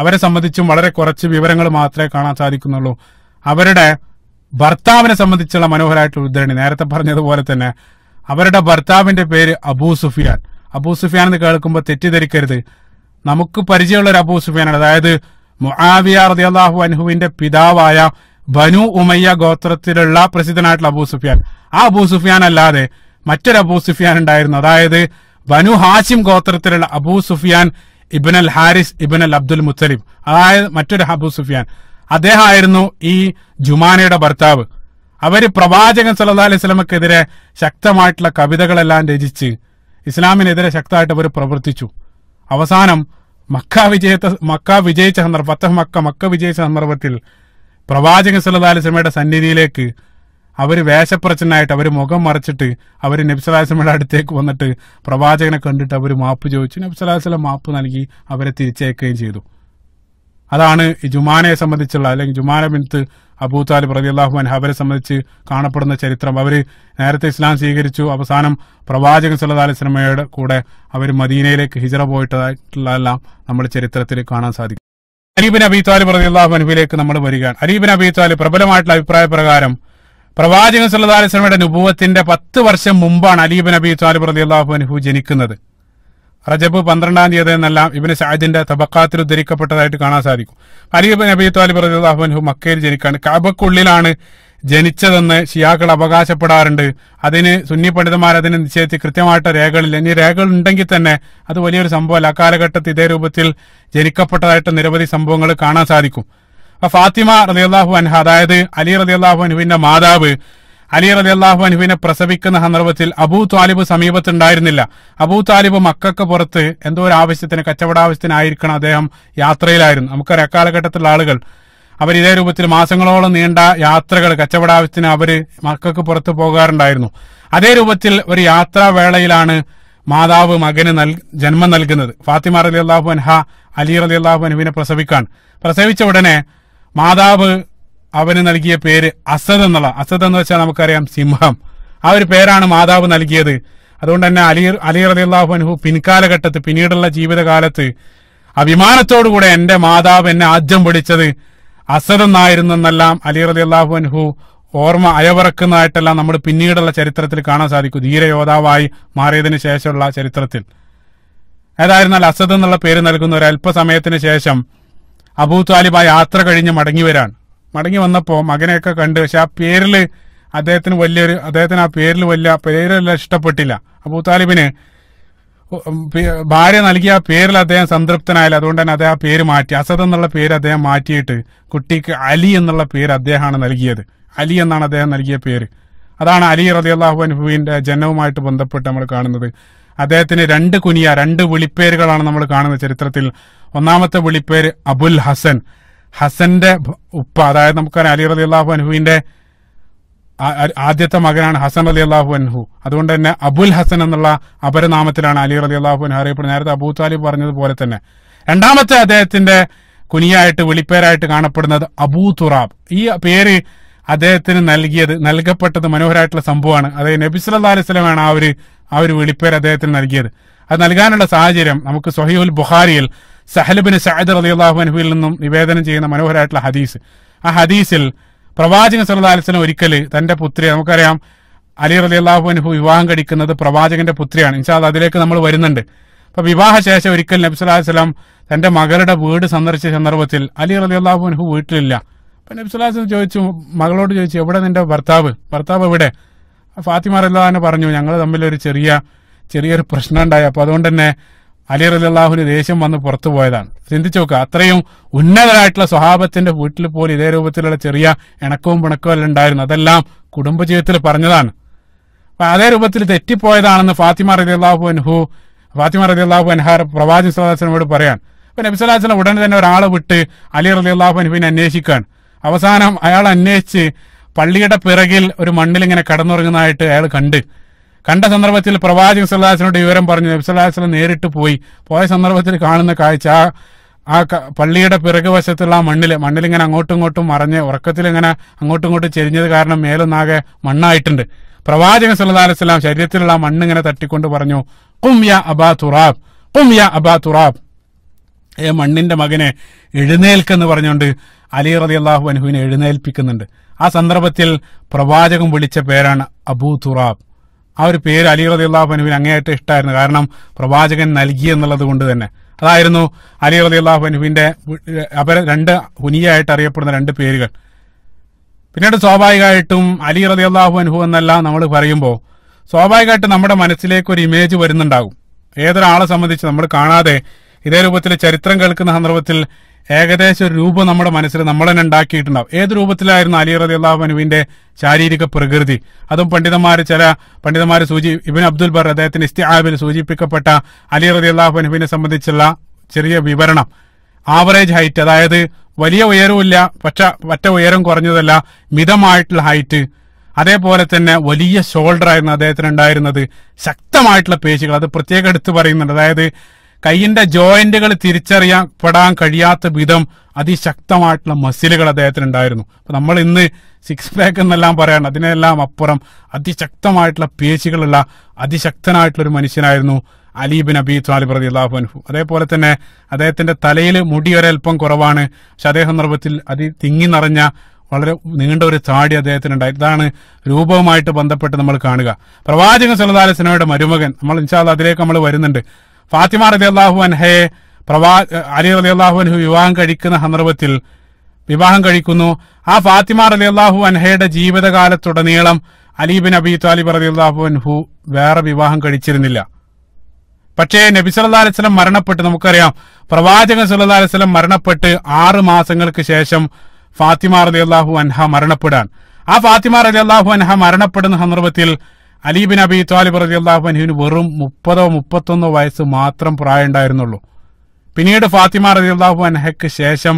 അവരെ സംബന്ധിച്ചും വളരെ കുറച്ച് വിവരങ്ങൾ മാത്രമേ കാണാൻ സാധിക്കുന്നുള്ളൂ അവരുടെ ഭർത്താവിനെ സംബന്ധിച്ചുള്ള മനോഹരമായിട്ടുള്ള ഉദ്ധരണി നേരത്തെ പറഞ്ഞതുപോലെ തന്നെ അവരുടെ ഭർത്താവിന്റെ പേര് അബൂ സുഫിയാൻ അബൂ സുഫിയാൻ എന്ന് കേൾക്കുമ്പോൾ തെറ്റിദ്ധരിക്കരുത് നമുക്ക് പരിചയമുള്ള ഒരു അബൂ സുഫിയാനാണ് അതായത് മുആവിയ അള്ളാഹു അൻഹുവിന്റെ പിതാവായ ബനു ഉമയ്യ ഗോത്രത്തിലുള്ള പ്രസിദ്ധനായിട്ടുള്ള അബൂ സുഫിയാൻ ആ അബൂ സുഫിയാൻ അല്ലാതെ മറ്റൊരു അബൂ സുഫിയാൻ ഉണ്ടായിരുന്നു അതായത് ബനു ഹാഷിം ഗോത്രത്തിലുള്ള അബൂ സുഫിയാൻ ഇബിൻ അൽ ഹാരിസ് ഇബിൻ അൽ അബ്ദുൽ മുത്തലിബ് അതായത് മറ്റൊരു അബൂ സുഫിയാൻ അദ്ദേഹമായിരുന്നു ഈ ജുമാനയുടെ ഭർത്താവ് അവർ പ്രവാചകൻ സല്ലാ അലൈഹി സ്വലമക്കെതിരെ ശക്തമായിട്ടുള്ള കവിതകളെല്ലാം രചിച്ച് ഇസ്ലാമിനെതിരെ ശക്തമായിട്ട് അവർ പ്രവർത്തിച്ചു അവസാനം മക്ക വിജയത്തെ മക്ക വിജയിച്ച സന്ദർഭം ഫത്തഹ് മക്ക മക്ക വിജയിച്ച സന്ദർഭത്തിൽ പ്രവാചകൻ സല്ലാ അലൈഹി സ്വലമയുടെ സന്നിധിയിലേക്ക് അവർ വേഷപ്രച്ഛനായിട്ട് അവർ മുഖം മറച്ചിട്ട് അവർ നബ്സലാസ്ലമയുടെ അടുത്തേക്ക് വന്നിട്ട് പ്രവാചകനെ കണ്ടിട്ട് അവർ മാപ്പ് ചോദിച്ചു നബ്സലാസ്ലം മാപ്പ് നൽകി അവരെ തിരിച്ചയക്കുകയും ചെയ്തു അതാണ് ജുമാനെ സംബന്ധിച്ചുള്ള അല്ലെങ്കിൽ ജുമാന ബിൻത്ത് അബൂ താലിബ് റലി അള്ളാഹു അൻഹ അവരെ സംബന്ധിച്ച് കാണപ്പെടുന്ന ചരിത്രം അവർ നേരത്തെ ഇസ്ലാം സ്വീകരിച്ചു അവസാനം പ്രവാചകൻ സല്ലാ അലൈഹി സ്വലമയുടെ കൂടെ അവർ മദീനയിലേക്ക് ഹിജറ പോയിട്ടതായിട്ടുള്ളതെല്ലാം നമ്മൾ ചരിത്രത്തിൽ കാണാൻ സാധിക്കും അലീബിൻ അബി താലിബ് റലി അള്ളാഹു അൻഹുവിലേക്ക് നമ്മൾ വരികയാണ് അലീബിൻ അബി താലിബ് പ്രബലമായിട്ടുള്ള അഭിപ്രായ പ്രകാരം പ്രവാചകൻ സല്ലാ അലൈഹി സ്വലമയുടെ നുഭൂവത്തിന്റെ പത്ത് വർഷം മുമ്പാണ് അലീബിൻ അബി താലിബ് റലി അള്ളാഹു അൻഹു ജനിക്കുന്നത് റജബ് പന്ത്രണ്ടാം തീയതി എന്നെല്ലാം ഇബിന് ഷാജിന്റെ തബക്കാത്തിൽ ഉദ്ധരിക്കപ്പെട്ടതായിട്ട് കാണാൻ സാധിക്കും അലിബ് നബി താലിബ് റജുല്ലാഹുബൻഹു മക്കയിൽ ജനിക്കാണ് കബക്കുള്ളിലാണ് ജനിച്ചതെന്ന് ഷിയാക്കൾ അവകാശപ്പെടാറുണ്ട് അതിന് സുന്നി പണ്ഡിതന്മാർ അതിനെ നിശ്ചയിച്ച് കൃത്യമായിട്ട് രേഖകളില്ല ഇനി രേഖകൾ ഉണ്ടെങ്കിൽ തന്നെ അത് വലിയൊരു സംഭവമല്ല അക്കാലഘട്ടത്തിൽ ഇതേ രൂപത്തിൽ ജനിക്കപ്പെട്ടതായിട്ട് നിരവധി സംഭവങ്ങൾ കാണാൻ സാധിക്കും ഫാത്തിമ റലിയല്ലാഹു അൻഹ അതായത് അലി റലിയല്ലാഹു അൻഹുവിന്റെ മാതാവ് അലി റലി അള്ളാഹു അനുവിനെ പ്രസവിക്കുന്ന സന്ദർഭത്തിൽ അബൂ താലിബ് സമീപത്തുണ്ടായിരുന്നില്ല അബൂ താലിബ് മക്കൾക്ക് പുറത്ത് എന്തോ ഒരു ആവശ്യത്തിന് കച്ചവടാവശ്യത്തിനായിരിക്കണം അദ്ദേഹം യാത്രയിലായിരുന്നു നമുക്കൊരു അക്കാലഘട്ടത്തിലുള്ള ആളുകൾ അവർ ഇതേ രൂപത്തിൽ മാസങ്ങളോളം നീണ്ട യാത്രകൾ കച്ചവടാവശ്യത്തിന് അവർ മക്കൾക്ക് പുറത്ത് പോകാറുണ്ടായിരുന്നു അതേ രൂപത്തിൽ ഒരു യാത്രാവേളയിലാണ് മാതാവ് മകന് ജന്മം നൽകുന്നത് ഫാത്തിമ റലി അള്ളാഹു അൻഹ അലി റലി അള്ളാഹു അനുവിനെ പ്രസവിക്കാൻ പ്രസവിച്ച ഉടനെ മാതാവ് അവന് നൽകിയ പേര് അസദ് എന്നുള്ള അസദ് എന്ന് വെച്ചാൽ നമുക്കറിയാം സിംഹം ആ ഒരു പേരാണ് മാതാവ് നൽകിയത് അതുകൊണ്ട് തന്നെ അലി അലി റലിള്ളാഹു അനുഹു പിൻകാലഘട്ടത്ത് പിന്നീടുള്ള ജീവിതകാലത്ത് അഭിമാനത്തോടുകൂടെ എന്റെ മാതാവ് എന്നെ ആദ്യം പിടിച്ചത് അസദ് എന്നെല്ലാം അലി റലിള്ളാഹു അനുഹു ഓർമ്മ അയവറക്കുന്നതായിട്ടെല്ലാം നമ്മൾ പിന്നീടുള്ള ചരിത്രത്തിൽ കാണാൻ സാധിക്കും ധീരയോദ്ധാവായി മാറിയതിനു ശേഷമുള്ള ചരിത്രത്തിൽ ഏതായിരുന്നാൽ അസദ് എന്നുള്ള പേര് നൽകുന്ന ഒരു അല്പസമയത്തിന് ശേഷം അബൂ താലിബ് ആ യാത്ര കഴിഞ്ഞ് മടങ്ങിവരാണ് മടങ്ങി വന്നപ്പോൾ മകനെയൊക്കെ കണ്ട് പക്ഷെ ആ പേരിൽ അദ്ദേഹത്തിന് വലിയൊരു അദ്ദേഹത്തിന് ആ പേരിൽ വലിയ പേരെല്ലാം ഇഷ്ടപ്പെട്ടില്ല അബൂതാലിബിന് ഭാര്യ നൽകിയ ആ പേരിൽ അദ്ദേഹം സംതൃപ്തനായില്ല അതുകൊണ്ട് തന്നെ അദ്ദേഹം ആ പേര് മാറ്റി അസദ് എന്നുള്ള പേര് അദ്ദേഹം മാറ്റിയിട്ട് കുട്ടിക്ക് അലി എന്നുള്ള പേര് അദ്ദേഹമാണ് നൽകിയത് അലി എന്നാണ് അദ്ദേഹം നൽകിയ പേര് അതാണ് അലി റതി അള്ളാഹു അനുഭവിന്റെ ജനവുമായിട്ട് ബന്ധപ്പെട്ട് നമ്മൾ കാണുന്നത് അദ്ദേഹത്തിന് രണ്ട് കുനിയ രണ്ട് വിളിപ്പേരുകളാണ് നമ്മൾ കാണുന്നത് ചരിത്രത്തിൽ ഒന്നാമത്തെ വിളിപ്പേര് അബുൽ ഹസൻ ഹസന്റെ ഉപ്പ അതായത് നമുക്കറിയാം അലി റലി അള്ളാഹു അൻഹുവിന്റെ ആദ്യത്തെ മകനാണ് ഹസൻ അലി അള്ളാഹു അൻഹു അതുകൊണ്ട് തന്നെ അബുൽ ഹസൻ എന്നുള്ള അപരനാമത്തിലാണ് അലി റലി അള്ളാഹു അൻഹു അറിയപ്പെടുന്നത് നേരത്തെ അബൂ താലിബ് പറഞ്ഞതുപോലെ തന്നെ രണ്ടാമത്തെ അദ്ദേഹത്തിന്റെ കുനിയായിട്ട് വിളിപ്പേരായിട്ട് കാണപ്പെടുന്നത് അബൂ തുറാബ് ഈ പേര് അദ്ദേഹത്തിന് നൽകിയത് നൽകപ്പെട്ടത് മനോഹരമായിട്ടുള്ള സംഭവമാണ് അതായത് നബിസ്വല്ലാ അലിസ്ലമാണ് ആ ഒരു ആ ഒരു വിളിപ്പേര് അദ്ദേഹത്തിന് നൽകിയത് അത് നൽകാനുള്ള സാഹചര്യം നമുക്ക് സൊഹീഉൽ ബുഖാരിയിൽ സഹലബിന് സഅദ് അലി അള്ളാഹുഅനഹുവിൽ നിന്നും നിവേദനം ചെയ്യുന്ന മനോഹരമായിട്ടുള്ള ഹദീസ് ആ ഹദീസിൽ പ്രവാചകൻ സലഹ്ലിസ്ലം ഒരിക്കൽ തന്റെ പുത്രി നമുക്കറിയാം അലി അലി അള്ളാഹു അനുഹു വിവാഹം കഴിക്കുന്നത് പ്രവാചകന്റെ പുത്രിയാണ് ഇൻഷാദ് അതിലേക്ക് നമ്മൾ വരുന്നുണ്ട് അപ്പൊ വിവാഹ ശേഷം ഒരിക്കൽ നബി സ്വലാഹു വസ്ലാം തന്റെ മകളുടെ വീട് സന്ദർശിച്ച സന്ദർഭത്തിൽ അലി അലി അള്ളാഹു അനുഹു വീട്ടിലില്ല അപ്പൊ നബി സ്വലാഹു വസ്ലം ചോദിച്ചു മകളോട് ചോദിച്ചു എവിടെ നിന്റെ ഭർത്താവ് ഭർത്താവ് എവിടെ ഫാത്തിമ അല്ലാതെ പറഞ്ഞു ഞങ്ങൾ തമ്മിൽ ഒരു ചെറിയ ചെറിയൊരു പ്രശ്നം ഉണ്ടായി അപ്പൊ അതുകൊണ്ട് തന്നെ അലി റലിള്ളാഹുന് ദേഷ്യം വന്ന് പുറത്തു പോയതാണ് ചിന്തിച്ചു നോക്കുക അത്രയും ഉന്നതരായിട്ടുള്ള സ്വഭാവത്തിന്റെ വീട്ടിൽ പോലും ഇതേ രൂപത്തിലുള്ള ചെറിയ ഇണക്കവും പിണക്കവും എല്ലാം ഉണ്ടായിരുന്നു അതെല്ലാം കുടുംബജീവിതത്തിൽ പറഞ്ഞതാണ് അപ്പൊ അതേ രൂപത്തിൽ തെറ്റിപ്പോയതാണെന്ന് ഫാത്തിമ റലി അള്ളാഹു അൻഹു ഫാത്തിമ റലി അള്ളാഹു അൻഹാർ പ്രവാചി സ്വലാസിനോട് പറയാൻ അപ്പൊ നബി ഉടനെ തന്നെ ഒരാളെ വിട്ട് അലി റലി അള്ളാഹു അൻഹുവിനെ അന്വേഷിക്കാൻ അവസാനം അയാൾ അന്വേഷിച്ച് പള്ളിയുടെ പിറകിൽ ഒരു മണ്ണിൽ ഇങ്ങനെ കടന്നുറങ്ങുന്നതായിട്ട് അയാൾ കണ്ട് കണ്ട സന്ദർഭത്തിൽ പ്രവാചകൻ സല്ലാഹുലിനോട് വിവരം പറഞ്ഞു നബ്സല്ലാഹുലം നേരിട്ട് പോയി പോയ സന്ദർഭത്തിൽ കാണുന്ന കാഴ്ച ആ ആ പള്ളിയുടെ പിറകു വശത്തുള്ള ആ മണ്ണിൽ മണ്ണിലിങ്ങനെ അങ്ങോട്ടും ഇങ്ങോട്ടും മറഞ്ഞ് ഇങ്ങനെ അങ്ങോട്ടും ഇങ്ങോട്ടും ചെരിഞ്ഞത് കാരണം മേലൊന്നാകെ മണ്ണായിട്ടുണ്ട് പ്രവാചകൻ സല്ലാ അലൈസ്ലാം ശരീരത്തിലുള്ള മണ്ണ് ഇങ്ങനെ തട്ടിക്കൊണ്ട് പറഞ്ഞു കും യാ അബാ തുറാബ് കും യാ അബാ തുറാബ് ഏ മണ്ണിന്റെ മകനെ എഴുന്നേൽക്കെന്ന് പറഞ്ഞുകൊണ്ട് അലി റതി അള്ളാഹു അനുഹുവിനെ എഴുന്നേൽപ്പിക്കുന്നുണ്ട് ആ സന്ദർഭത്തിൽ പ്രവാചകം വിളിച്ച പേരാണ് അബൂ തുറാബ് ആ ഒരു പേര് അലി റതി അള്ളാഹുനുവിന് അങ്ങേയറ്റം ഇഷ്ടമായിരുന്നു കാരണം പ്രവാചകൻ നൽകി എന്നുള്ളത് കൊണ്ട് തന്നെ അതായിരുന്നു അലി റതി അള്ളാഹുനുവിന്റെ അപര രണ്ട് ഹുനിയായിട്ട് അറിയപ്പെടുന്ന രണ്ട് പേരുകൾ പിന്നീട് സ്വാഭാവികമായിട്ടും അലി റതി അള്ളാഹു അനുഹു എന്നല്ല നമ്മൾ പറയുമ്പോൾ സ്വാഭാവികമായിട്ട് നമ്മുടെ മനസ്സിലേക്ക് ഒരു ഇമേജ് വരുന്നുണ്ടാകും ഏതൊരാളെ സംബന്ധിച്ച് നമ്മൾ കാണാതെ ഇതേ രൂപത്തിൽ ചരിത്രം കേൾക്കുന്ന സന്ദർഭത്തിൽ ഏകദേശം ഒരു രൂപം നമ്മുടെ മനസ്സിൽ നമ്മൾ തന്നെ ഉണ്ടാക്കിയിട്ടുണ്ടാവും ഏത് രൂപത്തിലായിരുന്നു അലി റതി അള്ളാഹുവിനുവിന്റെ ശാരീരിക പ്രകൃതി അതും പണ്ഡിതമാർ ചില പണ്ഡിതമാർ സൂചി ഇബിൻ അബ്ദുൽ ബർ അദ്ദേഹത്തിന്റെ ഇസ്തിഹാബിൽ സൂചിപ്പിക്കപ്പെട്ട അലി റതി അള്ളാഹുനുവിനെ സംബന്ധിച്ചുള്ള ചെറിയ വിവരണം ആവറേജ് ഹൈറ്റ് അതായത് വലിയ ഉയരവുമില്ല പക്ഷ പറ്റ ഉയരം കുറഞ്ഞതല്ല മിതമായിട്ടുള്ള ഹൈറ്റ് അതേപോലെ തന്നെ വലിയ ഷോൾഡർ ആയിരുന്നു അദ്ദേഹത്തിന് ഉണ്ടായിരുന്നത് ശക്തമായിട്ടുള്ള പേശികൾ അത് പ്രത്യേകം എടുത്തു പറയുന്നുണ്ട് അതായത് കൈയിന്റെ ജോയിന്റുകൾ തിരിച്ചറിയാൻ പെടാൻ കഴിയാത്ത വിധം അതിശക്തമായിട്ടുള്ള മസിലുകൾ അദ്ദേഹത്തിന് ഉണ്ടായിരുന്നു അപ്പൊ നമ്മൾ ഇന്ന് സിക്സ് പാക്ക് എന്നെല്ലാം പറയാണ് അതിനെല്ലാം അപ്പുറം അതിശക്തമായിട്ടുള്ള പേശികളുള്ള അതിശക്തനായിട്ടുള്ള ഒരു മനുഷ്യനായിരുന്നു അലീബിൻ അബി താലിബ് റതി അള്ളാഹു അൻഹു അതേപോലെ തന്നെ അദ്ദേഹത്തിന്റെ തലയിൽ മുടി ഒരൽപ്പം കുറവാണ് പക്ഷെ അതേ സന്ദർഭത്തിൽ അതി തിങ്ങി നിറഞ്ഞ വളരെ നീണ്ട ഒരു താടി ഉണ്ടായി ഇതാണ് രൂപവുമായിട്ട് ബന്ധപ്പെട്ട് നമ്മൾ കാണുക പ്രവാചകൻ സലതാലസിനോയുടെ മരുമകൻ നമ്മൾ ഇൻഷാല് അതിലേക്ക് നമ്മൾ വരുന്നുണ്ട് ഫാത്തിമ അലി അള്ളാഹു അൻഹയെ പ്രവാ അലി അലി അള്ളാഹു അൻഹു വിവാഹം കഴിക്കുന്ന സന്ദർഭത്തിൽ വിവാഹം കഴിക്കുന്നു ആ ഫാത്തിമ അലി അള്ളാഹു അൻഹയുടെ ജീവിതകാലത്തുടനീളം അലീബിൻ അബി താലിബ് അലി അള്ളാഹു അൻഹു വേറെ വിവാഹം കഴിച്ചിരുന്നില്ല പക്ഷേ നബി സല്ലാ അലൈസ്ലം മരണപ്പെട്ട് നമുക്കറിയാം പ്രവാചകൻ സല്ലാ അലൈസ്ലം മരണപ്പെട്ട് ആറ് മാസങ്ങൾക്ക് ശേഷം ഫാത്തിമ അലി അള്ളാഹു അൻഹ മരണപ്പെടാൻ ആ ഫാത്തിമ അലി അള്ളാഹു അൻഹ മരണപ്പെടുന്ന സന്ദർഭത്തിൽ അലീബിൻ അബി താലിബ് റതി അള്ളാഹുബൻഹുവിന് വെറും മുപ്പതോ മുപ്പത്തൊന്നോ വയസ്സ് മാത്രം പ്രായമുണ്ടായിരുന്നുള്ളൂ പിന്നീട് ഫാത്തിമ റതി അള്ളാഹു അൻഹയ്ക്ക് ശേഷം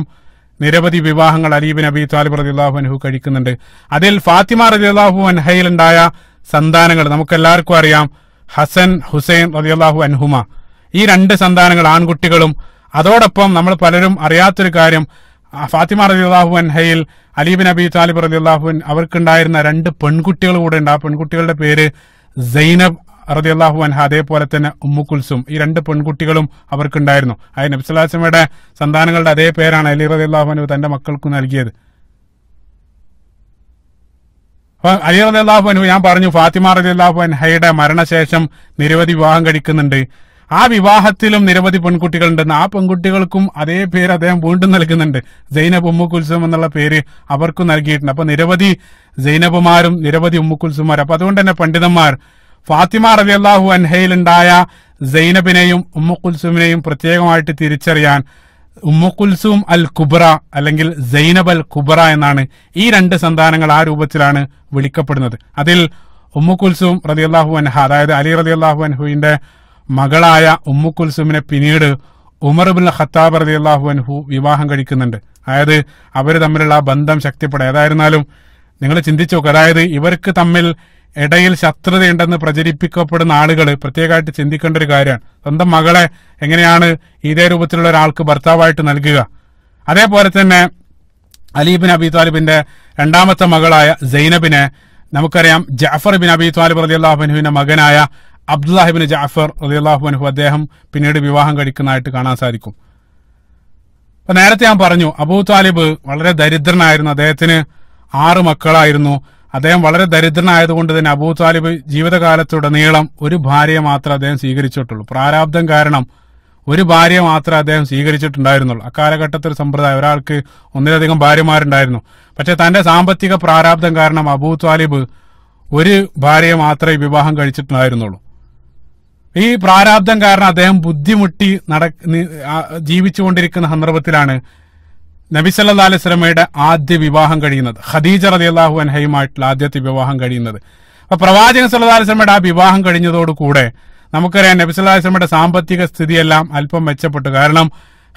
നിരവധി വിവാഹങ്ങൾ അലീബിൻ അബി താലിബ് റതി അള്ളാഹു അൻഹു കഴിക്കുന്നുണ്ട് അതിൽ ഫാത്തിമ റതി അള്ളാഹു സന്താനങ്ങൾ നമുക്കെല്ലാവർക്കും അറിയാം ഹസൻ ഹുസൈൻ റതി അള്ളാഹു അൻഹുമ ഈ രണ്ട് സന്താനങ്ങൾ ആൺകുട്ടികളും അതോടൊപ്പം നമ്മൾ പലരും അറിയാത്തൊരു കാര്യം ഫാത്തിമ റലിയുള്ളാഹു അൻഹയിൽ അലീബിൻ അബി താലിബ് റലിയുള്ളാഹുൻ അവർക്കുണ്ടായിരുന്ന രണ്ട് പെൺകുട്ടികൾ കൂടെ ഉണ്ട് ആ പെൺകുട്ടികളുടെ പേര് സൈനബ് അള്ളാഹു അൻഹ അതേപോലെ തന്നെ ഉമ്മുക്കുൽസും ഈ രണ്ട് പെൺകുട്ടികളും അവർക്കുണ്ടായിരുന്നു ആ നബ്സലാസമയുടെ സന്താനങ്ങളുടെ അതേ പേരാണ് അലി റതിയല്ലാഹു അൻഹു തന്റെ മക്കൾക്ക് നൽകിയത് അലി അള്ളാഹു അൻഹു ഞാൻ പറഞ്ഞു ഫാത്തിമ അള്ളാഹു അൻഹയുടെ മരണശേഷം നിരവധി വിവാഹം കഴിക്കുന്നുണ്ട് ആ വിവാഹത്തിലും നിരവധി പെൺകുട്ടികളുണ്ടെന്ന് ആ പെൺകുട്ടികൾക്കും അതേ പേര് അദ്ദേഹം വീണ്ടും നൽകുന്നുണ്ട് ജൈനബ് ഉമ്മുക്കുത്സവം എന്നുള്ള പേര് അവർക്കും നൽകിയിട്ടുണ്ട് അപ്പൊ നിരവധി ജൈനബുമാരും നിരവധി ഉമ്മുക്കുത്സവമാരും അപ്പൊ അതുകൊണ്ട് തന്നെ പണ്ഡിതന്മാർ ഫാത്തിമ അള്ളാഹു അൻഹയിലുണ്ടായ ജൈനബിനെയും ഉമ്മുക്കുൽസുമിനെയും പ്രത്യേകമായിട്ട് തിരിച്ചറിയാൻ ഉമ്മുക്കുൽസും അൽ കുബ്ര അല്ലെങ്കിൽ ജൈനബ് അൽ കുബ്ര എന്നാണ് ഈ രണ്ട് സന്താനങ്ങൾ ആ രൂപത്തിലാണ് വിളിക്കപ്പെടുന്നത് അതിൽ ഉമ്മുക്കുൽസും അള്ളാഹു അൻഹ അതായത് അലി അള്ളാഹു അൻഹുവിന്റെ മകളായ ഉമ്മുക്കുൽസുമിനെ പിന്നീട് ഉമർ ബിൻ ഖത്താബ് റതി അള്ളാഹു അൻഹു വിവാഹം കഴിക്കുന്നുണ്ട് അതായത് അവർ തമ്മിലുള്ള ആ ബന്ധം ശക്തിപ്പെടുക ഏതായിരുന്നാലും നിങ്ങൾ ചിന്തിച്ചു നോക്കുക അതായത് ഇവർക്ക് തമ്മിൽ ഇടയിൽ ശത്രുതയുണ്ടെന്ന് പ്രചരിപ്പിക്കപ്പെടുന്ന ആളുകൾ പ്രത്യേകമായിട്ട് ചിന്തിക്കേണ്ട ഒരു കാര്യമാണ് സ്വന്തം മകളെ എങ്ങനെയാണ് ഇതേ രൂപത്തിലുള്ള ഒരാൾക്ക് ഭർത്താവായിട്ട് നൽകുക അതേപോലെ തന്നെ അലീബിൻ അബി താലിബിന്റെ രണ്ടാമത്തെ മകളായ സൈനബിനെ നമുക്കറിയാം ജാഫർ ബിൻ അബി താലിബ് റതി അള്ളാഹുബിനുവിന്റെ മകനായ അബ്ദുല്ലാഹിബിന് ജാഫർ അലിയാഹു അനുഹു അദ്ദേഹം പിന്നീട് വിവാഹം കഴിക്കുന്നതായിട്ട് കാണാൻ സാധിക്കും അപ്പൊ നേരത്തെ ഞാൻ പറഞ്ഞു അബൂ താലിബ് വളരെ ദരിദ്രനായിരുന്നു അദ്ദേഹത്തിന് ആറ് മക്കളായിരുന്നു അദ്ദേഹം വളരെ ദരിദ്രനായതുകൊണ്ട് തന്നെ അബൂ താലിബ് ജീവിതകാലത്തുടനീളം ഒരു ഭാര്യയെ മാത്രമേ അദ്ദേഹം സ്വീകരിച്ചിട്ടുള്ളൂ പ്രാരാബ്ദം കാരണം ഒരു ഭാര്യയെ മാത്രമേ അദ്ദേഹം സ്വീകരിച്ചിട്ടുണ്ടായിരുന്നുള്ളൂ അക്കാലഘട്ടത്തിൽ സമ്പ്രദായം ഒരാൾക്ക് ഒന്നിലധികം ഭാര്യമാരുണ്ടായിരുന്നു പക്ഷെ തന്റെ സാമ്പത്തിക പ്രാരാബ്ദം കാരണം അബൂ താലിബ് ഒരു ഭാര്യയെ മാത്രമേ വിവാഹം കഴിച്ചിട്ടുണ്ടായിരുന്നുള്ളൂ ഈ പ്രാരാബ്ദം കാരണം അദ്ദേഹം ബുദ്ധിമുട്ടി നട ജീവിച്ചുകൊണ്ടിരിക്കുന്ന സന്ദർഭത്തിലാണ് നബിസല്ലാ അലൈസ്ലമയുടെ ആദ്യ വിവാഹം കഴിയുന്നത് ഖദീജ റലിയല്ലാഹു അൻഹയുമായിട്ടുള്ള ആദ്യത്തെ വിവാഹം കഴിയുന്നത് അപ്പൊ പ്രവാചകൻ സല്ലാ അലിസ്ലമയുടെ ആ വിവാഹം കഴിഞ്ഞതോടുകൂടെ നമുക്കറിയാം അല്ലാ അലിസ്ലമയുടെ സാമ്പത്തിക സ്ഥിതിയെല്ലാം അല്പം മെച്ചപ്പെട്ടു കാരണം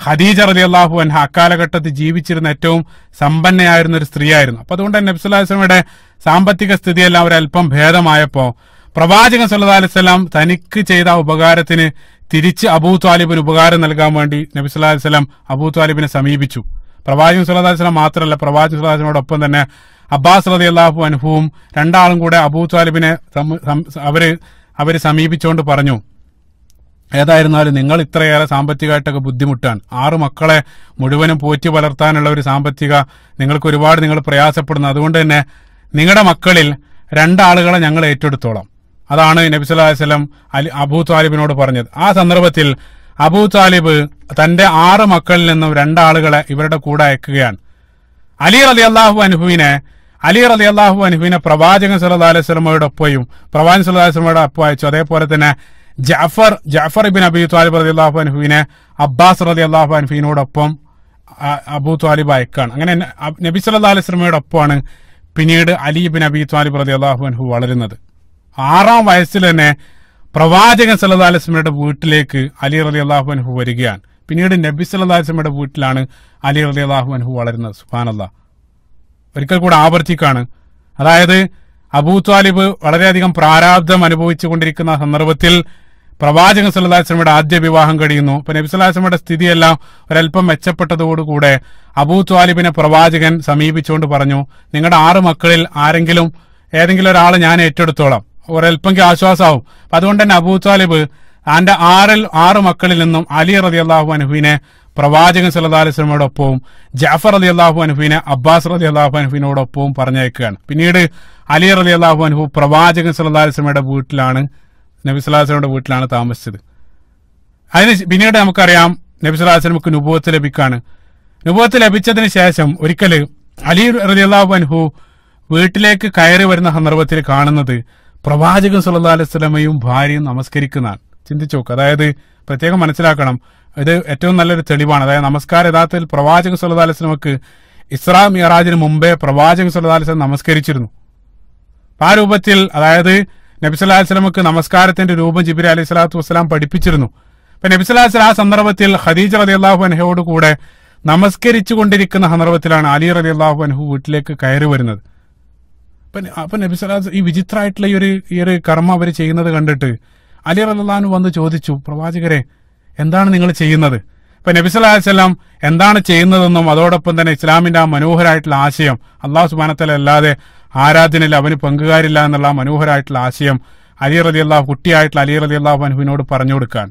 ഖദീജ റലിയല്ലാഹു അൻഹ അക്കാലഘട്ടത്തിൽ ജീവിച്ചിരുന്ന ഏറ്റവും സമ്പന്നയായിരുന്ന ഒരു സ്ത്രീയായിരുന്നു അപ്പൊ അതുകൊണ്ട് നബിസല്ലാ അലിസ്ലമയുടെ സാമ്പത്തിക സ്ഥിതിയെല്ലാം അവരൽപ്പം ഭേദമായപ്പോൾ പ്രവാചകൻ സല്ലാ അലിസ്ലാം തനിക്ക് ചെയ്ത ഉപകാരത്തിന് തിരിച്ച് അബൂ താലിബിന് ഉപകാരം നൽകാൻ വേണ്ടി നബി സല്ലാ അലിസ്ലാം അബൂ താലിബിനെ സമീപിച്ചു പ്രവാചകൻ സല്ലാ അലിസ്ലാം മാത്രമല്ല പ്രവാചകൻ സല്ലാ അലിസ്ലാമിനോടൊപ്പം തന്നെ അബ്ബാസ് അലി അള്ളാഹു അനുഭവവും രണ്ടാളും കൂടെ അബൂ താലിബിനെ അവര് അവര് സമീപിച്ചുകൊണ്ട് പറഞ്ഞു ഏതായിരുന്നാലും നിങ്ങൾ ഇത്രയേറെ സാമ്പത്തികമായിട്ടൊക്കെ ബുദ്ധിമുട്ടാൻ ആറ് മക്കളെ മുഴുവനും പോറ്റി വളർത്താനുള്ള ഒരു സാമ്പത്തിക നിങ്ങൾക്ക് ഒരുപാട് നിങ്ങൾ പ്രയാസപ്പെടുന്നു അതുകൊണ്ട് തന്നെ നിങ്ങളുടെ മക്കളിൽ രണ്ടാളുകളെ ഞങ്ങൾ ഏറ്റെടുത്തോളാം അതാണ് നബി സല്ലല്ലാഹു അലൈഹി അലി അബൂ താലിബിനോട് പറഞ്ഞത് ആ സന്ദർഭത്തിൽ അബൂ താലിബ് തന്റെ ആറ് മക്കളിൽ നിന്നും രണ്ടാളുകളെ ഇവരുടെ കൂടെ അയക്കുകയാണ് അലി അലി അള്ളാഹു അനുഭവിനെ അലി അലി അള്ളാഹു അനുഭവിനെ പ്രവാചകൻ സല്ലാ അലൈഹി സ്വലമയുടെ ഒപ്പയും പ്രവാചകൻ സല്ലാ സ്വലമയുടെ ഒപ്പം അയച്ചു അതേപോലെ തന്നെ Jafar Jafar ibn Abi Talib അലി അള്ളാഹു അനുഹുവിനെ അബ്ബാസ് അലി അള്ളാഹു അനുഹുവിനോടൊപ്പം അബൂ താലിബ് അയക്കാണ് അങ്ങനെ നബി സല്ലാ അലൈഹി സ്വലമയുടെ ഒപ്പമാണ് പിന്നീട് അലി ബിൻ അബി താലിബ് അലി അള്ളാഹു അനുഹു വളരുന്നത് ആറാം വയസ്സിൽ തന്നെ പ്രവാചകൻ സല്ലാ അലിസ്മയുടെ വീട്ടിലേക്ക് അലി അലി അള്ളാഹു അൻഹു വരികയാണ് പിന്നീട് നബി സല്ലാ അലിസ്മയുടെ വീട്ടിലാണ് അലി അലി അള്ളാഹു അൻഹു വളരുന്നത് അള്ളാ ഒരിക്കൽ കൂടെ ആവർത്തിക്കാണ് അതായത് അബൂ താലിബ് വളരെയധികം പ്രാരാബ്ദം അനുഭവിച്ചു കൊണ്ടിരിക്കുന്ന സന്ദർഭത്തിൽ പ്രവാചകൻ സല്ലാ വസ്ലമയുടെ ആദ്യ വിവാഹം കഴിയുന്നു അപ്പൊ നബി സല്ലാ വസ്ലമയുടെ സ്ഥിതിയെല്ലാം ഒരല്പം മെച്ചപ്പെട്ടതോടുകൂടെ അബൂ ത്വാലിബിനെ പ്രവാചകൻ സമീപിച്ചുകൊണ്ട് പറഞ്ഞു നിങ്ങളുടെ ആറ് മക്കളിൽ ആരെങ്കിലും ഏതെങ്കിലും ഒരാൾ ഞാൻ ഏറ്റെടുത്തോളാം ഒരൽപ്പം ആശ്വാസമാവും അപ്പൊ അതുകൊണ്ട് തന്നെ അബൂ താലിബ് ആന്റെ ആറ് ആറ് മക്കളിൽ നിന്നും അലി റതി അള്ളാഹു അനുഫിനെ പ്രവാചകൻ സല്ലാ അലിസ്ലമോടൊപ്പവും ജാഫർ അലി അള്ളാഹു അനുഫിനെ അബ്ബാസ് റതി അള്ളാഹു അനുഫിനോടൊപ്പവും പറഞ്ഞയക്കുകയാണ് പിന്നീട് അലി റതി അള്ളാഹു അനുഫു പ്രവാചകൻ സല്ലാ അലിസ്ലമയുടെ വീട്ടിലാണ് നബി സ്വലാസ്ലമിയുടെ വീട്ടിലാണ് താമസിച്ചത് അതിന് പിന്നീട് നമുക്കറിയാം നബി സ്വലാസ്ലമിക്ക് നുപോത്ത് ലഭിക്കുകയാണ് നുപോത്ത് ലഭിച്ചതിന് ശേഷം ഒരിക്കൽ അലി റതി അള്ളാഹു അനുഹു വീട്ടിലേക്ക് കയറി വരുന്ന സന്ദർഭത്തിൽ കാണുന്നത് പ്രവാചകൻ സുല്ലാ അലൈഹി സ്വലമയും ഭാര്യയും നമസ്കരിക്കുന്നതാണ് ചിന്തിച്ചു നോക്ക് അതായത് പ്രത്യേകം മനസ്സിലാക്കണം ഇത് ഏറ്റവും നല്ലൊരു തെളിവാണ് അതായത് നമസ്കാരം യഥാർത്ഥത്തിൽ പ്രവാചകൻ സുല്ലാ അലൈഹി സ്വലമക്ക് ഇസ്രാ മിയറാജിന് മുമ്പേ പ്രവാചകൻ സുല്ലാ അലൈഹി സ്വലം നമസ്കരിച്ചിരുന്നു ആ രൂപത്തിൽ അതായത് നബിസല്ലാ അലിസ്ലമക്ക് നമസ്കാരത്തിന്റെ രൂപം ജിബിരി അലൈഹി സ്വലാത്തു വസ്സലാം പഠിപ്പിച്ചിരുന്നു അപ്പൊ നബിസലാസ് ആ സന്ദർഭത്തിൽ ഖദീജ റതി അള്ളാഹു അനഹയോട് കൂടെ നമസ്കരിച്ചു കൊണ്ടിരിക്കുന്ന സന്ദർഭത്തിലാണ് അലി റതി അള്ളാഹു അനഹു വീട്ടിലേക്ക് കയറി വരുന്നത് അപ്പൊ നബി നബിസ്വലാസ് ഈ വിചിത്രമായിട്ടുള്ള ഈ ഒരു ഈ ഒരു കർമ്മ അവർ ചെയ്യുന്നത് കണ്ടിട്ട് അലി റല്ലാൻ വന്ന് ചോദിച്ചു പ്രവാചകരെ എന്താണ് നിങ്ങൾ ചെയ്യുന്നത് ഇപ്പം നബിസ്വലാസ്ലാം എന്താണ് ചെയ്യുന്നതെന്നും അതോടൊപ്പം തന്നെ ഇസ്ലാമിന്റെ ആ മനോഹരമായിട്ടുള്ള ആശയം അള്ളാഹു സുബാനത്തല അല്ലാതെ ആരാധനയിൽ അവന് പങ്കുകാരില്ല എന്നുള്ള ആ മനോഹരമായിട്ടുള്ള ആശയം അലി റതി അള്ളാഹു കുട്ടിയായിട്ടുള്ള അലി റതി അള്ളാഹു അനുവിനോട് പറഞ്ഞു കൊടുക്കാൻ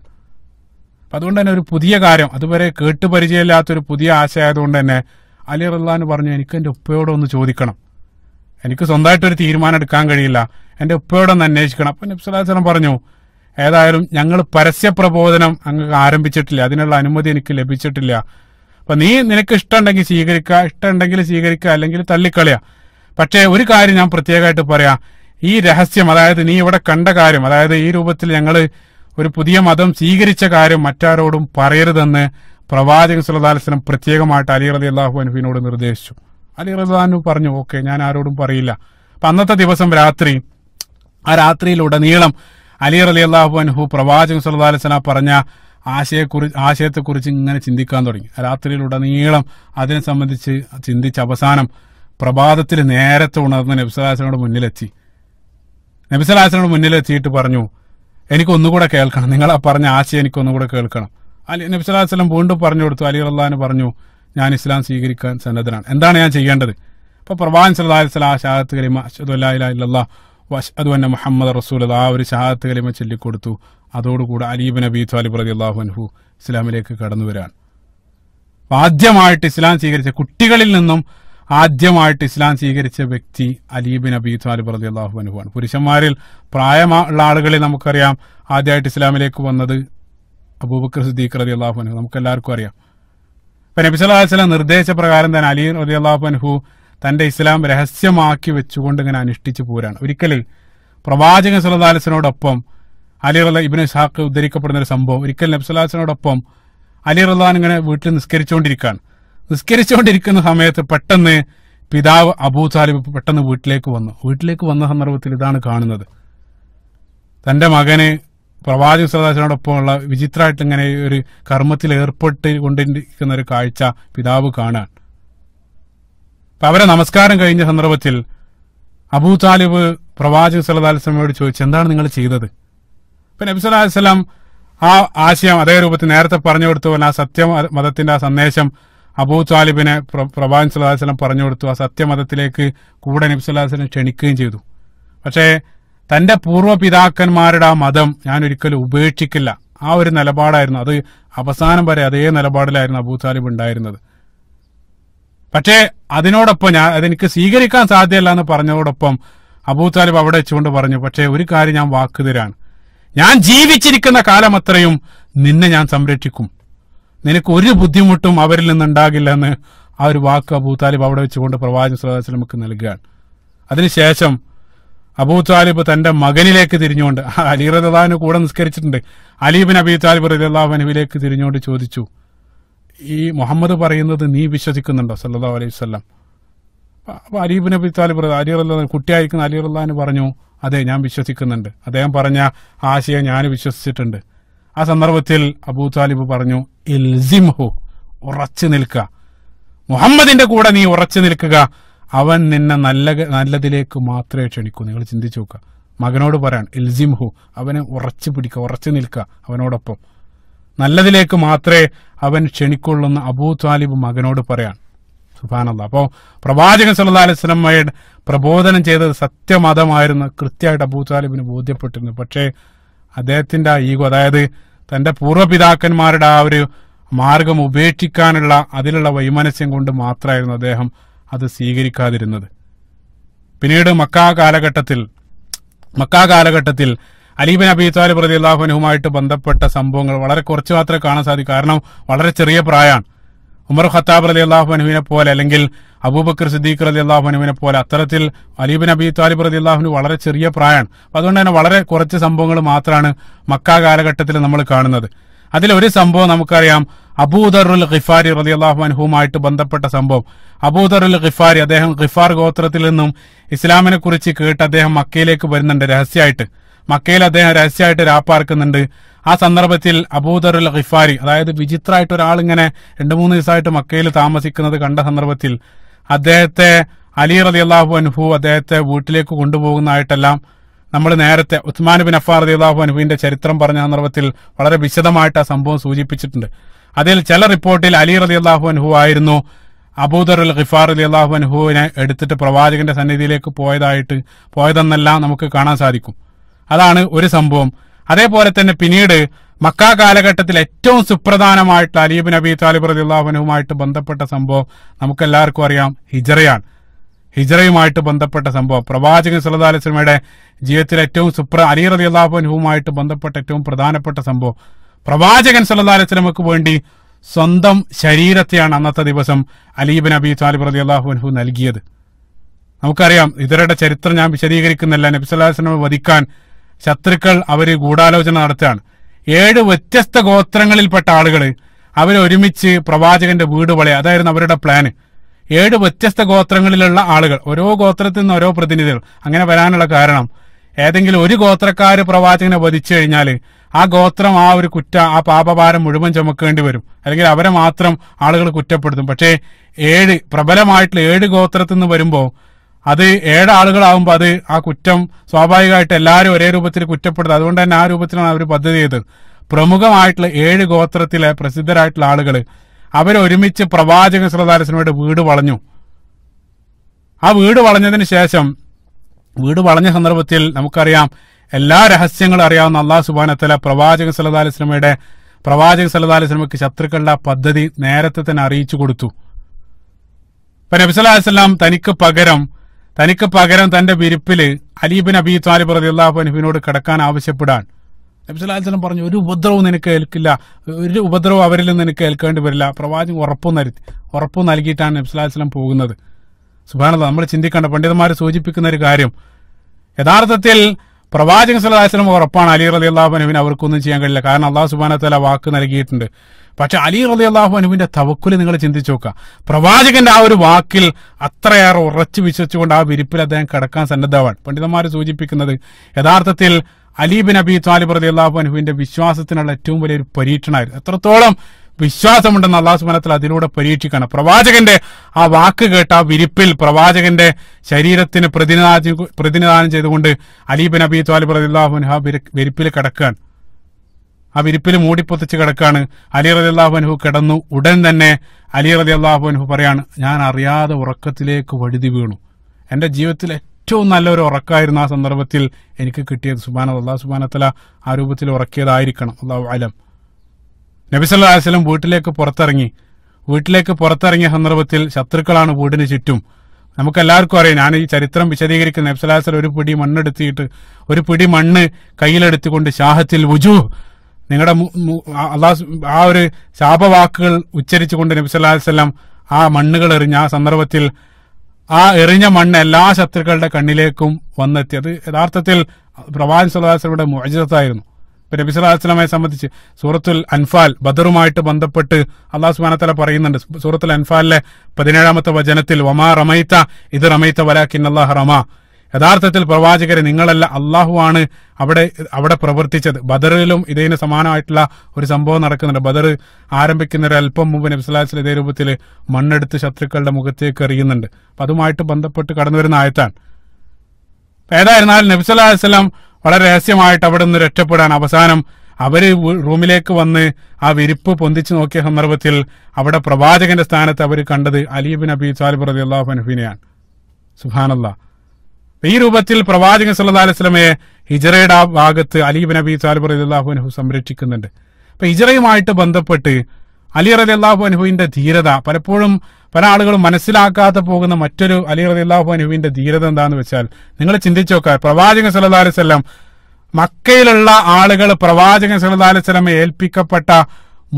അപ്പൊ അതുകൊണ്ട് തന്നെ ഒരു പുതിയ കാര്യം അതുവരെ കേട്ടുപരിചയമില്ലാത്ത ഒരു പുതിയ ആശയമായതുകൊണ്ട് തന്നെ അലി റല്ലാന്ന് പറഞ്ഞു എനിക്ക് എന്റെ ഉപ്പയോടൊന്ന് ചോദിക്കണം എനിക്ക് സ്വന്തമായിട്ട് ഒരു തീരുമാനം എടുക്കാൻ കഴിയില്ല എൻ്റെ ഉപ്പയോടൊന്ന് അന്വേഷിക്കണം അപ്പൊ നബ്സുലാസ്ലം പറഞ്ഞു ഏതായാലും ഞങ്ങൾ പരസ്യ പ്രബോധനം അങ്ങ് ആരംഭിച്ചിട്ടില്ല അതിനുള്ള അനുമതി എനിക്ക് ലഭിച്ചിട്ടില്ല അപ്പൊ നീ നിനക്ക് ഇഷ്ടമുണ്ടെങ്കിൽ സ്വീകരിക്കുക ഇഷ്ടമുണ്ടെങ്കിൽ സ്വീകരിക്കുക അല്ലെങ്കിൽ തള്ളിക്കളയുക പക്ഷേ ഒരു കാര്യം ഞാൻ പ്രത്യേകമായിട്ട് പറയാം ഈ രഹസ്യം അതായത് നീ ഇവിടെ കണ്ട കാര്യം അതായത് ഈ രൂപത്തിൽ ഞങ്ങൾ ഒരു പുതിയ മതം സ്വീകരിച്ച കാര്യം മറ്റാരോടും പറയരുതെന്ന് പ്രവാചകൻ സുല്ലാ പ്രത്യേകമായിട്ട് അലി റതി അള്ളാഹു അനുഫിനോട് നിർദ്ദേശിച്ചു അലി റസാനു പറഞ്ഞു ഓക്കെ ഞാൻ ആരോടും പറയില്ല അപ്പൊ അന്നത്തെ ദിവസം രാത്രി ആ നീളം അലി അലി അള്ളാഹു അൻഹു പ്രവാചകൻ സല്ലാ അലിസ്ലാം പറഞ്ഞ ആശയക്കുറിച്ച് ആശയത്തെക്കുറിച്ച് ഇങ്ങനെ ചിന്തിക്കാൻ തുടങ്ങി നീളം അതിനെ സംബന്ധിച്ച് ചിന്തിച്ച് അവസാനം പ്രഭാതത്തിൽ നേരത്തെ ഉണർന്ന് നബിസലാസിനോട് മുന്നിലെത്തി നബിസലാസിനോട് മുന്നിലെത്തിയിട്ട് പറഞ്ഞു എനിക്ക് കേൾക്കണം നിങ്ങൾ പറഞ്ഞ ആശയം എനിക്ക് കേൾക്കണം അലി നബിസലാസ്ലം വീണ്ടും പറഞ്ഞു കൊടുത്തു അലി അള്ളഹാന് പറഞ്ഞു ഞാൻ ഇസ്ലാം സ്വീകരിക്കാൻ സന്നദ്ധനാണ് എന്താണ് ഞാൻ ചെയ്യേണ്ടത് അപ്പോൾ പ്രവാൻ സല്ലാഹു വസ്ലാം ആ ഷഹാദത്ത് കലിമ അഷദുല്ലാ ഇല്ലാ വഷ്അദ് വന്ന മുഹമ്മദ് റസൂൽ ആ ഒരു ഷഹാദത്ത് കലിമ ചൊല്ലിക്കൊടുത്തു അതോടുകൂടെ അലീബ് നബി താലിബ് റതി അള്ളാഹു അൻഹു ഇസ്ലാമിലേക്ക് കടന്നു വരാണ് ആദ്യമായിട്ട് ഇസ്ലാം സ്വീകരിച്ച കുട്ടികളിൽ നിന്നും ആദ്യമായിട്ട് ഇസ്ലാം സ്വീകരിച്ച വ്യക്തി അലീബ് നബി താലിബ് റതി അള്ളാഹു ആണ് പുരുഷന്മാരിൽ പ്രായമുള്ള ആളുകളെ നമുക്കറിയാം ആദ്യമായിട്ട് ഇസ്ലാമിലേക്ക് വന്നത് അബൂബക്കർ സിദ്ദീഖ് റതി അള്ളാഹു അനുഭവം നമുക്ക് എല്ലാവർക്കും അറിയാം നബിസ്വല്ലാസ്ലാം നിർദ്ദേശപ്രകാരം തന്നെ അലി അലി അള്ളാഹുഹു തന്റെ ഇസ്ലാം രഹസ്യമാക്കി വെച്ചുകൊണ്ട് ഇങ്ങനെ അനുഷ്ഠിച്ചു പോരാണ് ഒരിക്കലിൽ പ്രവാചകൻ സല്ലാ അലി അള്ള ഇബിൻ ഇസാഖ് ഉദ്ധരിക്കപ്പെടുന്ന ഒരു സംഭവം ഒരിക്കൽ നബ്സല്ലാസിനോടൊപ്പം അലി റല്ലാൻ ഇങ്ങനെ വീട്ടിൽ നിസ്കരിച്ചുകൊണ്ടിരിക്കുകയാണ് നിസ്കരിച്ചുകൊണ്ടിരിക്കുന്ന സമയത്ത് പെട്ടെന്ന് പിതാവ് അബൂ താലിബ് പെട്ടെന്ന് വീട്ടിലേക്ക് വന്നു വീട്ടിലേക്ക് വന്ന സന്ദർഭത്തിൽ ഇതാണ് കാണുന്നത് തന്റെ മകന് പ്രവാചക സദാശനോടൊപ്പമുള്ള വിചിത്രമായിട്ട് ഇങ്ങനെ ഒരു കർമ്മത്തിൽ ഏർപ്പെട്ട് കൊണ്ടിരിക്കുന്ന ഒരു കാഴ്ച പിതാവ് കാണാൻ അവരെ നമസ്കാരം കഴിഞ്ഞ സന്ദർഭത്തിൽ അബൂ താലിബ് പ്രവാചക സലതാലിസ്ലമയോട് ചോദിച്ചു എന്താണ് നിങ്ങൾ ചെയ്തത് അപ്പൊ നബി സലാഹുസ്ലാം ആ ആശയം അതേ രൂപത്തിൽ നേരത്തെ പറഞ്ഞു കൊടുത്തു പോലെ ആ സത്യ മതത്തിന്റെ ആ സന്ദേശം അബൂ താലിബിനെ പ്രവാചക സലഹുസ്ലം പറഞ്ഞു കൊടുത്തു ആ സത്യമതത്തിലേക്ക് കൂടെ നബി സലാഹുസ്ലം ക്ഷണിക്കുകയും ചെയ്തു പക്ഷേ തന്റെ പൂർവ്വപിതാക്കന്മാരുടെ ആ മതം ഞാൻ ഒരിക്കലും ഉപേക്ഷിക്കില്ല ആ ഒരു നിലപാടായിരുന്നു അത് അവസാനം വരെ അതേ നിലപാടിലായിരുന്നു അബൂ ഉണ്ടായിരുന്നത് പക്ഷേ അതിനോടൊപ്പം ഞാൻ അതെനിക്ക് സ്വീകരിക്കാൻ സാധ്യല്ല എന്ന് പറഞ്ഞതോടൊപ്പം അബൂ അവിടെ വെച്ചുകൊണ്ട് പറഞ്ഞു പക്ഷേ ഒരു കാര്യം ഞാൻ വാക്കുതരാണ് ഞാൻ ജീവിച്ചിരിക്കുന്ന കാലം അത്രയും നിന്നെ ഞാൻ സംരക്ഷിക്കും നിനക്ക് ഒരു ബുദ്ധിമുട്ടും അവരിൽ നിന്നുണ്ടാകില്ല എന്ന് ആ ഒരു വാക്ക് അബൂ താലിബ് അവിടെ വെച്ചുകൊണ്ട് പ്രവാചകൻ നമുക്ക് നൽകുകയാണ് അതിനുശേഷം അബൂ താലിബ് തന്റെ മകനിലേക്ക് തിരിഞ്ഞുകൊണ്ട് അലി റദാനു കൂടെ നിസ്കരിച്ചിട്ടുണ്ട് അലീബിൻ അബി താലിബ് റദാനുവിലേക്ക് തിരിഞ്ഞുകൊണ്ട് ചോദിച്ചു ഈ മുഹമ്മദ് പറയുന്നത് നീ വിശ്വസിക്കുന്നുണ്ടോ സല്ലാ അലൈഹി വല്ലം അപ്പൊ അലീബിൻ അബി താലിബ് അലി റല്ലാൻ കുട്ടിയായിരിക്കുന്ന അലി റല്ലാൻ പറഞ്ഞു അതെ ഞാൻ വിശ്വസിക്കുന്നുണ്ട് അദ്ദേഹം പറഞ്ഞ ആശയം ഞാൻ വിശ്വസിച്ചിട്ടുണ്ട് ആ സന്ദർഭത്തിൽ അബൂ താലിബ് പറഞ്ഞു ഇൽസിംഹു ഉറച്ചു നിൽക്കുക മുഹമ്മദിന്റെ കൂടെ നീ ഉറച്ചു നിൽക്കുക അവൻ നിന്നെ നല്ല നല്ലതിലേക്ക് മാത്രമേ ക്ഷണിക്കൂ നിങ്ങൾ ചിന്തിച്ചു നോക്കുക മകനോട് പറയാൻ എൽസിംഹു അവനെ ഉറച്ചു പിടിക്കുക ഉറച്ചു നിൽക്കുക അവനോടൊപ്പം നല്ലതിലേക്ക് മാത്രമേ അവൻ എന്ന് അബൂ താലിബ് മകനോട് പറയാൻ സുബാനല്ല അപ്പോൾ പ്രവാചകൻ സല്ലാ അലിസ്ലമ്മയുടെ പ്രബോധനം ചെയ്തത് സത്യമതമായിരുന്നു കൃത്യമായിട്ട് അബൂ താലിബിന് ബോധ്യപ്പെട്ടിരുന്നു പക്ഷേ അദ്ദേഹത്തിൻ്റെ ആ ഈഗോ അതായത് തൻ്റെ പൂർവ്വപിതാക്കന്മാരുടെ ആ ഒരു മാർഗം ഉപേക്ഷിക്കാനുള്ള അതിലുള്ള വൈമനസ്യം കൊണ്ട് മാത്രമായിരുന്നു അദ്ദേഹം അത് സ്വീകരിക്കാതിരുന്നത് പിന്നീട് മക്ക കാലഘട്ടത്തിൽ മക്ക കാലഘട്ടത്തിൽ അലീബിൻ അബി താലിബ് റതി അള്ളാഹുനുമായിട്ട് ബന്ധപ്പെട്ട സംഭവങ്ങൾ വളരെ കുറച്ച് മാത്രമേ കാണാൻ സാധിക്കും കാരണം വളരെ ചെറിയ പ്രായമാണ് ഉമർ ഖത്താബ് റലി അള്ളാഹുനുവിനെ പോലെ അല്ലെങ്കിൽ അബൂബക്കർ സിദ്ദീഖ് റലി അള്ളാഹുനുവിനെ പോലെ അത്തരത്തിൽ അലീബിൻ അബി താലിബ് റലി അള്ളാഹുനു വളരെ ചെറിയ പ്രായമാണ് അതുകൊണ്ട് തന്നെ വളരെ കുറച്ച് സംഭവങ്ങൾ മാത്രമാണ് മക്ക കാലഘട്ടത്തിൽ നമ്മൾ കാണുന്നത് അതിലൊരു സംഭവം നമുക്കറിയാം അബൂദറുൽ ഖിഫാരി റതി അള്ളാഹു അൻഹുമായിട്ട് ബന്ധപ്പെട്ട സംഭവം അബൂദറുൽ ഖിഫാരി അദ്ദേഹം ഖിഫാർ ഗോത്രത്തിൽ നിന്നും ഇസ്ലാമിനെ കുറിച്ച് കേട്ട് അദ്ദേഹം മക്കയിലേക്ക് വരുന്നുണ്ട് രഹസ്യമായിട്ട് മക്കയിൽ അദ്ദേഹം രഹസ്യമായിട്ട് രാപ്പാർക്കുന്നുണ്ട് ആ സന്ദർഭത്തിൽ അബൂദറുൽ ഖിഫാരി അതായത് വിചിത്രമായിട്ട് ഒരാൾ ഇങ്ങനെ രണ്ടു മൂന്ന് ദിവസമായിട്ട് മക്കയിൽ താമസിക്കുന്നത് കണ്ട സന്ദർഭത്തിൽ അദ്ദേഹത്തെ അലി റതി അള്ളാഹു അൻഹു അദ്ദേഹത്തെ വീട്ടിലേക്ക് കൊണ്ടുപോകുന്നതായിട്ടെല്ലാം നമ്മൾ നേരത്തെ ഉസ്മാൻ ബിൻ അഫാർ അള്ളാഹു അനുവിന്റെ ചരിത്രം പറഞ്ഞ സന്ദർഭത്തിൽ വളരെ വിശദമായിട്ട് ആ സംഭവം സൂചിപ്പിച്ചിട്ടുണ്ട് അതിൽ ചില റിപ്പോർട്ടിൽ അലി റലി അള്ളാഹു അനുഹു ആയിരുന്നു അബൂദർ അൽ ഖിഫാർ അലി അള്ളാഹു അനുഹുവിനെ എടുത്തിട്ട് പ്രവാചകന്റെ സന്നിധിയിലേക്ക് പോയതായിട്ട് പോയതെന്നെല്ലാം നമുക്ക് കാണാൻ സാധിക്കും അതാണ് ഒരു സംഭവം അതേപോലെ തന്നെ പിന്നീട് മക്ക കാലഘട്ടത്തിൽ ഏറ്റവും സുപ്രധാനമായിട്ട് അലീബ് നബി താലിബ് റദിള്ളാഹുനുമായിട്ട് ബന്ധപ്പെട്ട സംഭവം നമുക്കെല്ലാവർക്കും അറിയാം ഹിജറയാണ് ഹിജറയുമായിട്ട് ബന്ധപ്പെട്ട സംഭവം പ്രവാചകൻ സുലതാലിസ്ലമയുടെ അലൈഹി ജീവിതത്തിൽ ഏറ്റവും സുപ്ര അലി റലി അള്ളാഹുബൻഹുവുമായിട്ട് ബന്ധപ്പെട്ട ഏറ്റവും പ്രധാനപ്പെട്ട സംഭവം പ്രവാചകൻ സല്ലാ അലൈസ്ലമക്ക് വേണ്ടി സ്വന്തം ശരീരത്തെയാണ് അന്നത്തെ ദിവസം അലീബിൻ അബി സാലിബ് റലി അള്ളാഹുബൻഹു നൽകിയത് നമുക്കറിയാം ഇതരുടെ ചരിത്രം ഞാൻ വിശദീകരിക്കുന്നില്ല നബിസ്വല്ലാസ്ലമെ വധിക്കാൻ ശത്രുക്കൾ അവർ ഗൂഢാലോചന നടത്തുകയാണ് ഏഴ് വ്യത്യസ്ത ഗോത്രങ്ങളിൽപ്പെട്ട ആളുകൾ അവരൊരുമിച്ച് പ്രവാചകന്റെ വീട് വളയ അതായിരുന്നു അവരുടെ പ്ലാന് ഏഴ് വ്യത്യസ്ത ഗോത്രങ്ങളിലുള്ള ആളുകൾ ഓരോ ഗോത്രത്തിൽ നിന്ന് ഓരോ പ്രതിനിധികൾ അങ്ങനെ വരാനുള്ള കാരണം ഏതെങ്കിലും ഒരു ഗോത്രക്കാര് പ്രവാചകനെ വധിച്ചു കഴിഞ്ഞാൽ ആ ഗോത്രം ആ ഒരു കുറ്റ ആ പാപഭാരം മുഴുവൻ ചുമക്കേണ്ടി വരും അല്ലെങ്കിൽ അവരെ മാത്രം ആളുകൾ കുറ്റപ്പെടുത്തും പക്ഷേ ഏഴ് പ്രബലമായിട്ടുള്ള ഏഴ് ഗോത്രത്തിൽ നിന്ന് വരുമ്പോൾ അത് ഏഴ് അത് ആ കുറ്റം സ്വാഭാവികമായിട്ട് എല്ലാവരും ഒരേ രൂപത്തിൽ കുറ്റപ്പെടുത്തും അതുകൊണ്ട് തന്നെ ആ രൂപത്തിലാണ് അവർ പദ്ധതി ചെയ്തത് പ്രമുഖമായിട്ടുള്ള ഏഴ് ഗോത്രത്തിലെ പ്രസിദ്ധരായിട്ടുള്ള ആളുകൾ അവരൊരുമിച്ച് പ്രവാചക ശ്രദ്ധാലസിനോട് വീട് വളഞ്ഞു ആ വീട് വളഞ്ഞതിന് ശേഷം വീട് വളഞ്ഞ സന്ദർഭത്തിൽ നമുക്കറിയാം എല്ലാ രഹസ്യങ്ങളും അറിയാവുന്ന അള്ളാഹു സുബാനത്തല പ്രവാചക സലഹ് അലിസ്ലമയുടെ പ്രവാചക സലഹ് അലിസ്ലമയ്ക്ക് ശത്രുക്കളുടെ പദ്ധതി നേരത്തെ തന്നെ അറിയിച്ചു കൊടുത്തു ഇപ്പൊ നബിസലാസ്ലാം തനിക്ക് പകരം തനിക്ക് പകരം തന്റെ വിരിപ്പില് അലീബിൻ അബി താലിബ് റതി അള്ളാഹുബിനോട് കിടക്കാൻ ആവശ്യപ്പെടാൻ നബിസലാസ്ലം പറഞ്ഞു ഒരു ഉപദ്രവവും നിനക്ക് ഏൽക്കില്ല ഒരു ഉപദ്രവം അവരിൽ നിന്ന് നിനക്ക് ഏൽക്കേണ്ടി വരില്ല പ്രവാചകൻ ഉറപ്പ് നൽകി ഉറപ്പു നൽകിയിട്ടാണ് നബിസലാസ്ലം പോകുന്നത് സുബാനത നമ്മൾ ചിന്തിക്കേണ്ട പണ്ഡിതന്മാർ സൂചിപ്പിക്കുന്ന ഒരു കാര്യം യഥാർത്ഥത്തിൽ പ്രവാചകൻ സലാഹുസ്ലം ഉറപ്പാണ് അലി റലി അള്ളാഹുനുവിന് അവർക്കൊന്നും ചെയ്യാൻ കഴിയില്ല കാരണം അള്ളാഹു സുബാനത്തല വാക്ക് നൽകിയിട്ടുണ്ട് പക്ഷെ അലി റലി അള്ളാഹുനുവിന്റെ തവക്കുല് നിങ്ങൾ ചിന്തിച്ചു നോക്കുക പ്രവാചകന്റെ ആ ഒരു വാക്കിൽ അത്രയേറെ ഉറച്ചു വിശ്വസിച്ചുകൊണ്ട് ആ വിരിപ്പിൽ അദ്ദേഹം കിടക്കാൻ സന്നദ്ധമാണ് പണ്ഡിതന്മാർ സൂചിപ്പിക്കുന്നത് യഥാർത്ഥത്തിൽ ബിൻ അബി താലിബ് റലി അള്ളാഹുനുവിന്റെ വിശ്വാസത്തിനുള്ള ഏറ്റവും വലിയൊരു പരീക്ഷണമായിരുന്നു എത്രത്തോളം വിശ്വാസമുണ്ടെന്ന് അള്ളാഹു സുബനത്തിൽ അതിലൂടെ പരീക്ഷിക്കണം പ്രവാചകന്റെ ആ വാക്ക് കേട്ട ആ വിരിപ്പിൽ പ്രവാചകന്റെ ശരീരത്തിന് പ്രതിനിധാനം പ്രതിനിധാനം ചെയ്തുകൊണ്ട് അലീബ് അബി താലിബ് റദില്ലാഹുൻ ആ വിരിപ്പിൽ കിടക്കുകയാണ് ആ വിരിപ്പിൽ മൂടിപ്പൊത്തിച്ച് കിടക്കാണ് അലി റതി അള്ളാഹുഅൻഹു കിടന്നു ഉടൻ തന്നെ അലി റതി അള്ളാഹുഅൻഹു പറയാണ് ഞാൻ അറിയാതെ ഉറക്കത്തിലേക്ക് വഴുതി വീണു എൻ്റെ ജീവിതത്തിൽ ഏറ്റവും നല്ലൊരു ഉറക്കമായിരുന്നു ആ സന്ദർഭത്തിൽ എനിക്ക് കിട്ടിയത് സുബാന അള്ളാഹു സുബാനത്തല ആ രൂപത്തിൽ ഉറക്കിയതായിരിക്കണം അള്ളാഹു അലം നബിസല്ലാ അലൈവലം വീട്ടിലേക്ക് പുറത്തിറങ്ങി വീട്ടിലേക്ക് പുറത്തിറങ്ങിയ സന്ദർഭത്തിൽ ശത്രുക്കളാണ് വീടിന് ചുറ്റും നമുക്കെല്ലാവർക്കും അറിയാം ഞാൻ ഈ ചരിത്രം വിശദീകരിക്കുന്ന നബ്സലാസൽ ഒരു പിടി മണ്ണെടുത്തിയിട്ട് ഒരു പിടി മണ്ണ് കയ്യിലെടുത്തുകൊണ്ട് ഷാഹത്തിൽ വുജു നിങ്ങളുടെ അള്ളാഹ് ആ ഒരു ശാപവാക്കുകൾ ഉച്ചരിച്ചുകൊണ്ട് നബ്സലാസ്ലാം ആ മണ്ണുകൾ എറിഞ്ഞ ആ സന്ദർഭത്തിൽ ആ എറിഞ്ഞ മണ്ണ് എല്ലാ ശത്രുക്കളുടെ കണ്ണിലേക്കും വന്നെത്തി അത് യഥാർത്ഥത്തിൽ പ്രവാൻ സല്ലാസ്ലയുടെ മോചിതത്തായിരുന്നു നബി സലാഹുസ്ലാമെ സംബന്ധിച്ച് സൂറത്തുൽ അൻഫാൽ ബദറുമായിട്ട് ബന്ധപ്പെട്ട് അള്ളാഹു സുബാനത്തല പറയുന്നുണ്ട് സൂറത്തുൽ അൻഫാലിലെ പതിനേഴാമത്തെ വചനത്തിൽ വമാ റമൈത്ത ഇത് റമൈത്ത വലാഖിൻ അള്ളാഹ് റമ യഥാർത്ഥത്തിൽ പ്രവാചകരെ നിങ്ങളല്ല അള്ളാഹുവാണ് അവിടെ അവിടെ പ്രവർത്തിച്ചത് ബദറിലും ഇതിന് സമാനമായിട്ടുള്ള ഒരു സംഭവം നടക്കുന്നുണ്ട് ബദർ ആരംഭിക്കുന്ന ഒരു അല്പം മുമ്പ് നബ്സലാസിൽ ഇതേ രൂപത്തിൽ മണ്ണെടുത്ത് ശത്രുക്കളുടെ മുഖത്തേക്ക് എറിയുന്നുണ്ട് അപ്പൊ അതുമായിട്ട് ബന്ധപ്പെട്ട് കടന്നു വരുന്ന ആയത്താണ് ഏതായിരുന്നാലും നബ്സലാഹുസ്ലാം വളരെ രഹസ്യമായിട്ട് അവിടെ നിന്ന് രക്ഷപ്പെടാൻ അവസാനം അവര് റൂമിലേക്ക് വന്ന് ആ വിരിപ്പ് പൊന്തിച്ചു നോക്കിയ സന്ദർഭത്തിൽ അവിടെ പ്രവാചകന്റെ സ്ഥാനത്ത് അവർ കണ്ടത് അലിബിൻ അബി സാലിബ് റതി അള്ളാഹു അനഫിനെയാണ് സുഹാനല്ല ഈ രൂപത്തിൽ പ്രവാചകൻ സല്ലാ അലൈസ്ലമയെ ഹിജറയുടെ ആ ഭാഗത്ത് അലിബിൻ അബി സാലിബ് റതി അള്ളാഹു അനഹു സംരക്ഷിക്കുന്നുണ്ട് അപ്പൊ ഹിജറയുമായിട്ട് ബന്ധപ്പെട്ട് അലി റതി അള്ളാഹു അനഹുവിന്റെ ധീരത പലപ്പോഴും പല ആളുകളും മനസ്സിലാക്കാതെ പോകുന്ന മറ്റൊരു അലി റലിയാഹു അനുവിന്റെ ധീരത എന്താന്ന് വെച്ചാൽ നിങ്ങൾ ചിന്തിച്ചോക്ക പ്രവാചകൻ സല്ലാ അലൈവല്ലം മക്കയിലുള്ള ആളുകൾ പ്രവാചകൻ സല്ലാ അലൈവല്ലമെ ഏൽപ്പിക്കപ്പെട്ട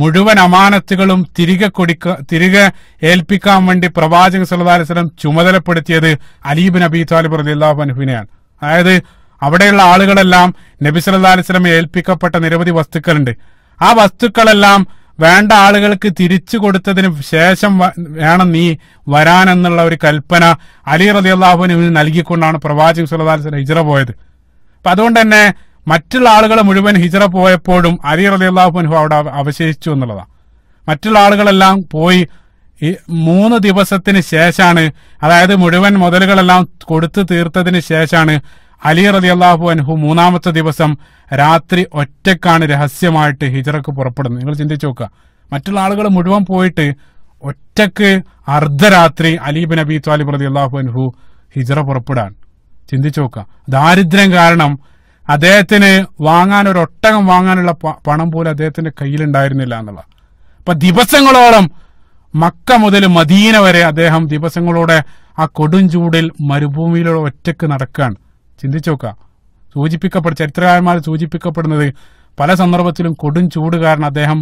മുഴുവൻ അമാനത്തുകളും തിരികെ കൊടുക്ക തിരികെ ഏൽപ്പിക്കാൻ വേണ്ടി പ്രവാചകൻ സല്ലാ അലൈവല്ലം ചുമതലപ്പെടുത്തിയത് അലീബ് നബി താലിബ് റലിയാഹു അനുവിനെയാണ് അതായത് അവിടെയുള്ള ആളുകളെല്ലാം നബി സല്ലാ അലൈവലമെ ഏൽപ്പിക്കപ്പെട്ട നിരവധി വസ്തുക്കളുണ്ട് ആ വസ്തുക്കളെല്ലാം വേണ്ട ആളുകൾക്ക് തിരിച്ചു കൊടുത്തതിന് ശേഷം വേണം നീ വരാനെന്നുള്ള ഒരു കൽപ്പന അലി റതി അള്ളാഹുവിന് നൽകിക്കൊണ്ടാണ് പ്രവാചകൻ സുലതാലിസിന് ഹിജറ പോയത് അപ്പൊ അതുകൊണ്ട് തന്നെ മറ്റുള്ള ആളുകൾ മുഴുവൻ ഹിജറ പോയപ്പോഴും അലി റതി അള്ളാഹുനു അവിടെ അവശേഷിച്ചു എന്നുള്ളതാണ് മറ്റുള്ള ആളുകളെല്ലാം പോയി ഈ മൂന്ന് ദിവസത്തിന് ശേഷമാണ് അതായത് മുഴുവൻ മുതലുകളെല്ലാം കൊടുത്തു തീർത്തതിന് ശേഷമാണ് അലി റതി അള്ളാഹു അൻഹു മൂന്നാമത്തെ ദിവസം രാത്രി ഒറ്റക്കാണ് രഹസ്യമായിട്ട് ഹിജറക്ക് പുറപ്പെടുന്നത് നിങ്ങൾ ചിന്തിച്ചു നോക്കുക മറ്റുള്ള ആളുകൾ മുഴുവൻ പോയിട്ട് ഒറ്റക്ക് അർദ്ധരാത്രി അലീബ് നബി താലിബ് റതി അള്ളാഹു അൻഹു ഹിജറ പുറപ്പെടാൻ ചിന്തിച്ചു നോക്കുക ദാരിദ്ര്യം കാരണം അദ്ദേഹത്തിന് വാങ്ങാൻ ഒരു ഒട്ടകം വാങ്ങാനുള്ള പണം പോലും അദ്ദേഹത്തിന്റെ കയ്യിലുണ്ടായിരുന്നില്ല എന്നുള്ള അപ്പൊ ദിവസങ്ങളോളം മക്ക മുതൽ മദീന വരെ അദ്ദേഹം ദിവസങ്ങളോടെ ആ കൊടും ചൂടിൽ മരുഭൂമിയിലൂടെ ഒറ്റക്ക് നടക്കുകയാണ് ചിന്തിച്ചു നോക്കുക സൂചിപ്പിക്കപ്പെടും ചരിത്രകാരന്മാർ സൂചിപ്പിക്കപ്പെടുന്നത് പല സന്ദർഭത്തിലും കൊടും ചൂട് കാരണം അദ്ദേഹം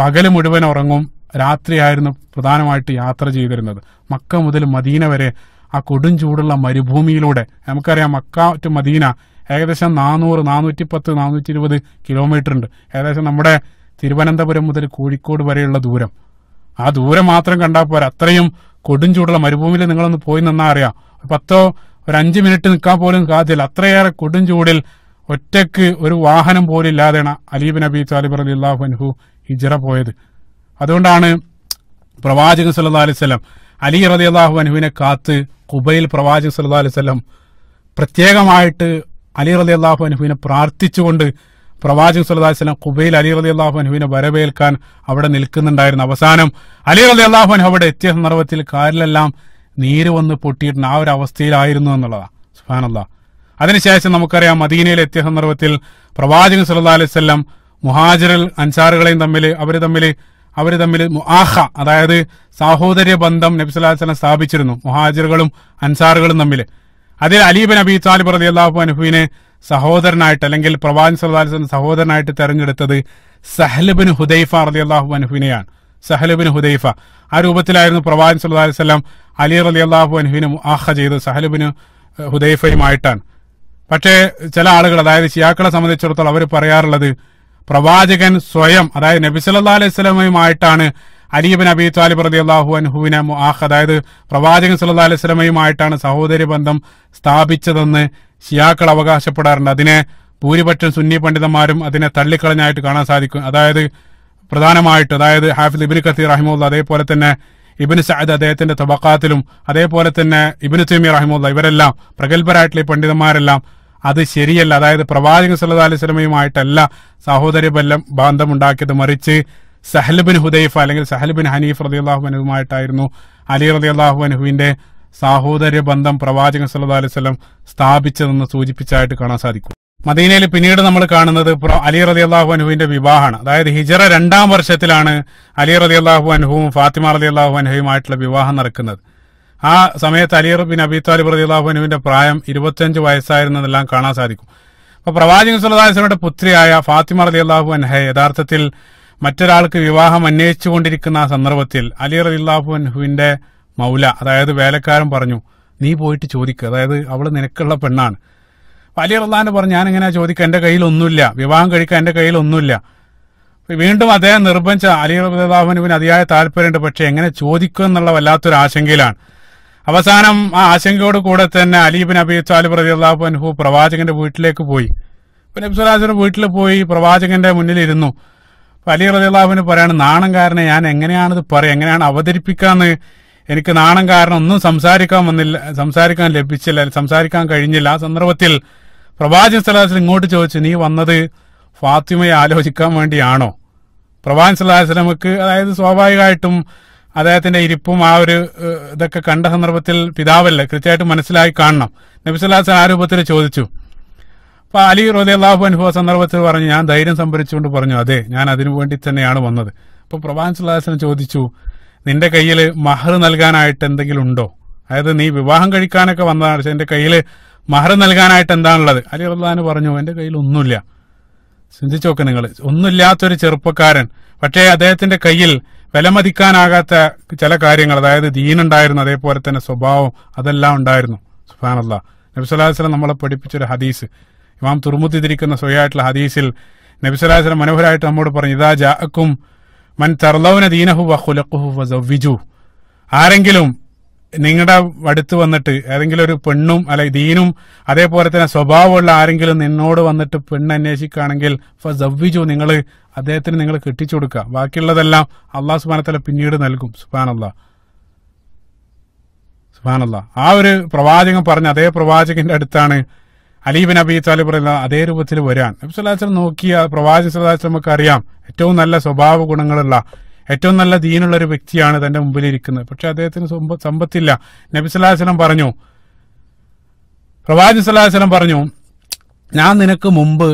പകല് മുഴുവൻ ഉറങ്ങും രാത്രിയായിരുന്നു പ്രധാനമായിട്ട് യാത്ര ചെയ്തിരുന്നത് മക്ക മുതൽ മദീന വരെ ആ കൊടും ചൂടുള്ള മരുഭൂമിയിലൂടെ നമുക്കറിയാം മക്ക ടു മദീന ഏകദേശം നാനൂറ് നാനൂറ്റി പത്ത് നാനൂറ്റി ഇരുപത് കിലോമീറ്റർ ഉണ്ട് ഏകദേശം നമ്മുടെ തിരുവനന്തപുരം മുതൽ കോഴിക്കോട് വരെയുള്ള ദൂരം ആ ദൂരം മാത്രം കണ്ടാൽ പോരാ അത്രയും കൊടും ചൂടുള്ള മരുഭൂമിയിൽ നിങ്ങളൊന്ന് പോയി നിന്നാൽ അറിയാം പത്തോ ഒരു അഞ്ച് മിനിറ്റ് നിൽക്കാൻ പോലും കാതിൽ അത്രയേറെ കൊടും ചൂടിൽ ഒറ്റയ്ക്ക് ഒരു വാഹനം പോലും ഇല്ലാതെയാണ് അലീബ് നബി താലിബ് അലി അള്ളാഹുഹു ഹിജറ പോയത് അതുകൊണ്ടാണ് പ്രവാചകൻ സല്ലാ അലൈവല്ലം അലി റതി അള്ളാഹു അനുവിനെ കാത്ത് കുബയിൽ പ്രവാചകൻ സല്ലാ അലൈവല്ലം പ്രത്യേകമായിട്ട് അലി റതി അള്ളാഹു അനുവിനെ പ്രാർത്ഥിച്ചുകൊണ്ട് പ്രവാചകൻ സല്ലാ വസ്ലം കുബയിൽ അലി അലി അള്ളാഹു അനുവിനെ വരവേൽക്കാൻ അവിടെ നിൽക്കുന്നുണ്ടായിരുന്നു അവസാനം അലി റതി അള്ളാഹു അനു അവിടെ എത്തിയ സന്ദർഭത്തിൽ കാറിലെല്ലാം നീര് വന്ന് പൊട്ടിയിട്ടുള്ള ആ ഒരു അവസ്ഥയിലായിരുന്നു എന്നുള്ളതാണ് സുഹാനല്ല അതിനുശേഷം നമുക്കറിയാം മദീനയിൽ എത്തിയ സന്ദർഭത്തിൽ പ്രവാചകൻ സല്ലാ അലൈവല്ലം മുഹാജിറൽ അൻസാറുകളെയും തമ്മിൽ അവർ തമ്മിൽ അവർ തമ്മിൽ മുആഹ അതായത് സാഹോദര്യ ബന്ധം നബി സ്വലാഹു വസ്ലം സ്ഥാപിച്ചിരുന്നു മുഹാജിറുകളും അൻസാറുകളും തമ്മിൽ അതിൽ അലീബൻ നബി താലിബ് റലി അള്ളാഹു അനുഹുവിനെ സഹോദരനായിട്ട് അല്ലെങ്കിൽ പ്രവാചൻ അലൈഹി വസ്ലം സഹോദരനായിട്ട് തെരഞ്ഞെടുത്തത് സഹലബിൻ ഹുദൈഫ റലി അള്ളാഹു അനുഹുവിനെയാണ് സഹലുബിൻ ഹുദൈഫ ആ രൂപത്തിലായിരുന്നു പ്രവാചൻ സല്ലാ അലിസ്ലാം അലി അലി അള്ളാഹു അനുഹിനും ആഹ ചെയ്ത് സഹലുബിന് ഹുദൈഫയുമായിട്ടാണ് പക്ഷേ ചില ആളുകൾ അതായത് ഷിയാക്കളെ സംബന്ധിച്ചിടത്തോളം അവർ പറയാറുള്ളത് പ്രവാചകൻ സ്വയം അതായത് നബി സല്ലാ അലൈഹി സ്വലമയുമായിട്ടാണ് അലീബിൻ അബി താലിബ് റതി അള്ളാഹു അൻഹുവിനെ ആഹ് അതായത് പ്രവാചകൻ സല്ലാ അലൈഹി സ്വലമയുമായിട്ടാണ് സഹോദരി ബന്ധം സ്ഥാപിച്ചതെന്ന് ഷിയാക്കൾ അവകാശപ്പെടാറുണ്ട് അതിനെ ഭൂരിപക്ഷം സുന്നി പണ്ഡിതന്മാരും അതിനെ തള്ളിക്കളഞ്ഞായിട്ട് കാണാൻ സാധിക്കും അതായത് പ്രധാനമായിട്ട് അതായത് ഹാഫിദ് ഇബിൻ കത്തി റഹിമുല്ല അതേപോലെ തന്നെ ഇബിന് സഅദ് അദ്ദേഹത്തിന്റെ തബക്കാത്തിലും അതേപോലെ തന്നെ ഇബിന് തീമി റഹിമുല്ല ഇവരെല്ലാം പ്രഗത്ഭരായിട്ടുള്ള ഈ പണ്ഡിതന്മാരെല്ലാം അത് ശരിയല്ല അതായത് പ്രവാചകൻ സല്ലാ അലൈഹി സ്വലമയുമായിട്ടല്ല സഹോദരി ബല്ലം ബന്ധമുണ്ടാക്കിയത് മറിച്ച് സഹൽബിൻ ഹുദൈഫ അല്ലെങ്കിൽ സഹൽബിൻ ഹനീഫ് റതി അള്ളാഹുബനുമായിട്ടായിരുന്നു അലി റതി അള്ളാഹുബനുഹുവിന്റെ സാഹോദര്യ ബന്ധം പ്രവാചകൻ സല്ലാ അലൈഹി സ്വലം സ്ഥാപിച്ചതെന്ന് സൂചിപ്പിച്ചായിട്ട് കാണാൻ സാധിക്കും മദീനയിൽ പിന്നീട് നമ്മൾ കാണുന്നത് അലി റതി അള്ളാഹു അനുവിന്റെ വിവാഹമാണ് അതായത് ഹിജറ രണ്ടാം വർഷത്തിലാണ് അലി റതി അള്ളാഹു അനുഹുവും ഫാത്തിമ റതി അള്ളാഹു അനുഹയുമായിട്ടുള്ള വിവാഹം നടക്കുന്നത് ആ സമയത്ത് അലി റബിൻ അബി താലിബ് റതി അള്ളാഹു അനുവിന്റെ പ്രായം ഇരുപത്തിയഞ്ച് വയസ്സായിരുന്നതെല്ലാം കാണാൻ സാധിക്കും അപ്പൊ പ്രവാചകൻ സുല്ലാസ്ലമിയുടെ പുത്രിയായ ഫാത്തിമ റതി അള്ളാഹു അൻഹെ യഥാർത്ഥത്തിൽ മറ്റൊരാൾക്ക് വിവാഹം അന്വേഷിച്ചുകൊണ്ടിരിക്കുന്ന ആ സന്ദർഭത്തിൽ അലി റതി അള്ളാഹു അൻഹുവിന്റെ മൗല അതായത് വേലക്കാരൻ പറഞ്ഞു നീ പോയിട്ട് ചോദിക്കുക അതായത് അവൾ നിനക്കുള്ള പെണ്ണാണ് അലി അള്ളഹാന് പറഞ്ഞു ഞാൻ എങ്ങനെയാ ചോദിക്കുക എന്റെ കയ്യിൽ ഒന്നുമില്ല വിവാഹം കഴിക്കാൻ എന്റെ കയ്യിൽ ഒന്നുമില്ല വീണ്ടും അദ്ദേഹം നിർബന്ധിച്ച അലി പിന്നെ അതിയായ താല്പര്യമുണ്ട് പക്ഷെ എങ്ങനെ ചോദിക്കും എന്നുള്ള വല്ലാത്തൊരു ആശങ്കയിലാണ് അവസാനം ആ ആശങ്കയോട് കൂടെ തന്നെ അലീബിൻ അബി താലിബ് റതി അള്ളാഹു അൻഹു പ്രവാചകന്റെ വീട്ടിലേക്ക് പോയി നബി സുലാസിന്റെ വീട്ടിൽ പോയി പ്രവാചകന്റെ മുന്നിൽ ഇരുന്നു അലി റതിയുള്ളാഹുവിന് പറയാണ് നാണം കാരണം ഞാൻ എങ്ങനെയാണിത് പറയാം എങ്ങനെയാണ് അവതരിപ്പിക്കാന്ന് എനിക്ക് നാണം കാരണം ഒന്നും സംസാരിക്കാൻ വന്നില്ല സംസാരിക്കാൻ ലഭിച്ചില്ല സംസാരിക്കാൻ കഴിഞ്ഞില്ല ആ സന്ദർഭത്തിൽ പ്രവാചകൻ സലാഹുസ്ലം ഇങ്ങോട്ട് ചോദിച്ചു നീ വന്നത് ഫാത്തിമയെ ആലോചിക്കാൻ വേണ്ടിയാണോ പ്രവാചൻ സലാഹുസ്ലമക്ക് അതായത് സ്വാഭാവികമായിട്ടും അദ്ദേഹത്തിന്റെ ഇരിപ്പും ആ ഒരു ഇതൊക്കെ കണ്ട സന്ദർഭത്തിൽ പിതാവല്ലേ കൃത്യമായിട്ട് മനസ്സിലായി കാണണം നബി സലാഹുസ്ലം ആ രൂപത്തിൽ ചോദിച്ചു അപ്പൊ അലി റോദി അള്ളാഹു അനുഭവ സന്ദർഭത്തിൽ പറഞ്ഞു ഞാൻ ധൈര്യം സംഭരിച്ചുകൊണ്ട് പറഞ്ഞു അതെ ഞാൻ അതിനു വേണ്ടി തന്നെയാണ് വന്നത് അപ്പൊ പ്രവാൻ സുല്ലാസനം ചോദിച്ചു നിന്റെ കയ്യിൽ മഹർ നൽകാനായിട്ട് എന്തെങ്കിലും ഉണ്ടോ അതായത് നീ വിവാഹം കഴിക്കാനൊക്കെ വന്നതാണ് പക്ഷെ എന്റെ കയ്യിൽ മഹർ നൽകാനായിട്ട് എന്താണുള്ളത് അലി അള്ളഹാന് പറഞ്ഞു എന്റെ കയ്യിൽ ഒന്നുമില്ല ചിന്തിച്ചു നോക്ക് നിങ്ങൾ ഒന്നുമില്ലാത്തൊരു ചെറുപ്പക്കാരൻ പക്ഷേ അദ്ദേഹത്തിന്റെ കയ്യിൽ വിലമതിക്കാനാകാത്ത ചില കാര്യങ്ങൾ അതായത് ദീനുണ്ടായിരുന്നു അതേപോലെ തന്നെ സ്വഭാവം അതെല്ലാം ഉണ്ടായിരുന്നു സുഫാനല്ല നബിസ്വലാസ്ലം നമ്മളെ പഠിപ്പിച്ചൊരു ഹദീസ് ഇമാം തുറമുത്തി തിരിക്കുന്ന സ്വയായിട്ടുള്ള ഹദീസിൽ നബിസ്വലാസ്ലം മനോഹരായിട്ട് നമ്മോട് പറഞ്ഞു ഇതാ ജാക്കും മൻ തർലൌന ദീനഹു വഹുലഹു വിജു ആരെങ്കിലും നിങ്ങളുടെ അടുത്ത് വന്നിട്ട് ഏതെങ്കിലും ഒരു പെണ്ണും അല്ലെ ദീനും അതേപോലെ തന്നെ സ്വഭാവമുള്ള ആരെങ്കിലും നിന്നോട് വന്നിട്ട് പെണ്ണ് അന്വേഷിക്കുകയാണെങ്കിൽ ഫസവ്വിജു നിങ്ങൾ അദ്ദേഹത്തിന് നിങ്ങൾ കെട്ടിച്ചു കൊടുക്കുക ബാക്കിയുള്ളതെല്ലാം അള്ളാഹു സുബാനത്തല പിന്നീട് നൽകും സുബാനല്ല സുബാനല്ല ആ ഒരു പ്രവാചകൻ പറഞ്ഞ അതേ പ്രവാചകന്റെ അടുത്താണ് അലീബിൻ അബി താലിബ് പറയുന്ന അതേ രൂപത്തിൽ വരാൻ നബി സുല്ലാസ്ലം നോക്കിയ പ്രവാചക സുല്ലാസ്ലം നമുക്ക് അറിയാം ഏറ്റവും നല്ല സ്വഭാവ ഗുണങ്ങളുള്ള ഏറ്റവും നല്ല ദീനുള്ള ഒരു വ്യക്തിയാണ് തന്റെ മുമ്പിലിരിക്കുന്നത് പക്ഷെ അദ്ദേഹത്തിന് സമ്പത്തില്ല നബി സല്ലാഹുസ്ലം പറഞ്ഞു പ്രവാചി സല്ലാഹുസ്ലം പറഞ്ഞു ഞാൻ നിനക്ക് മുമ്പ്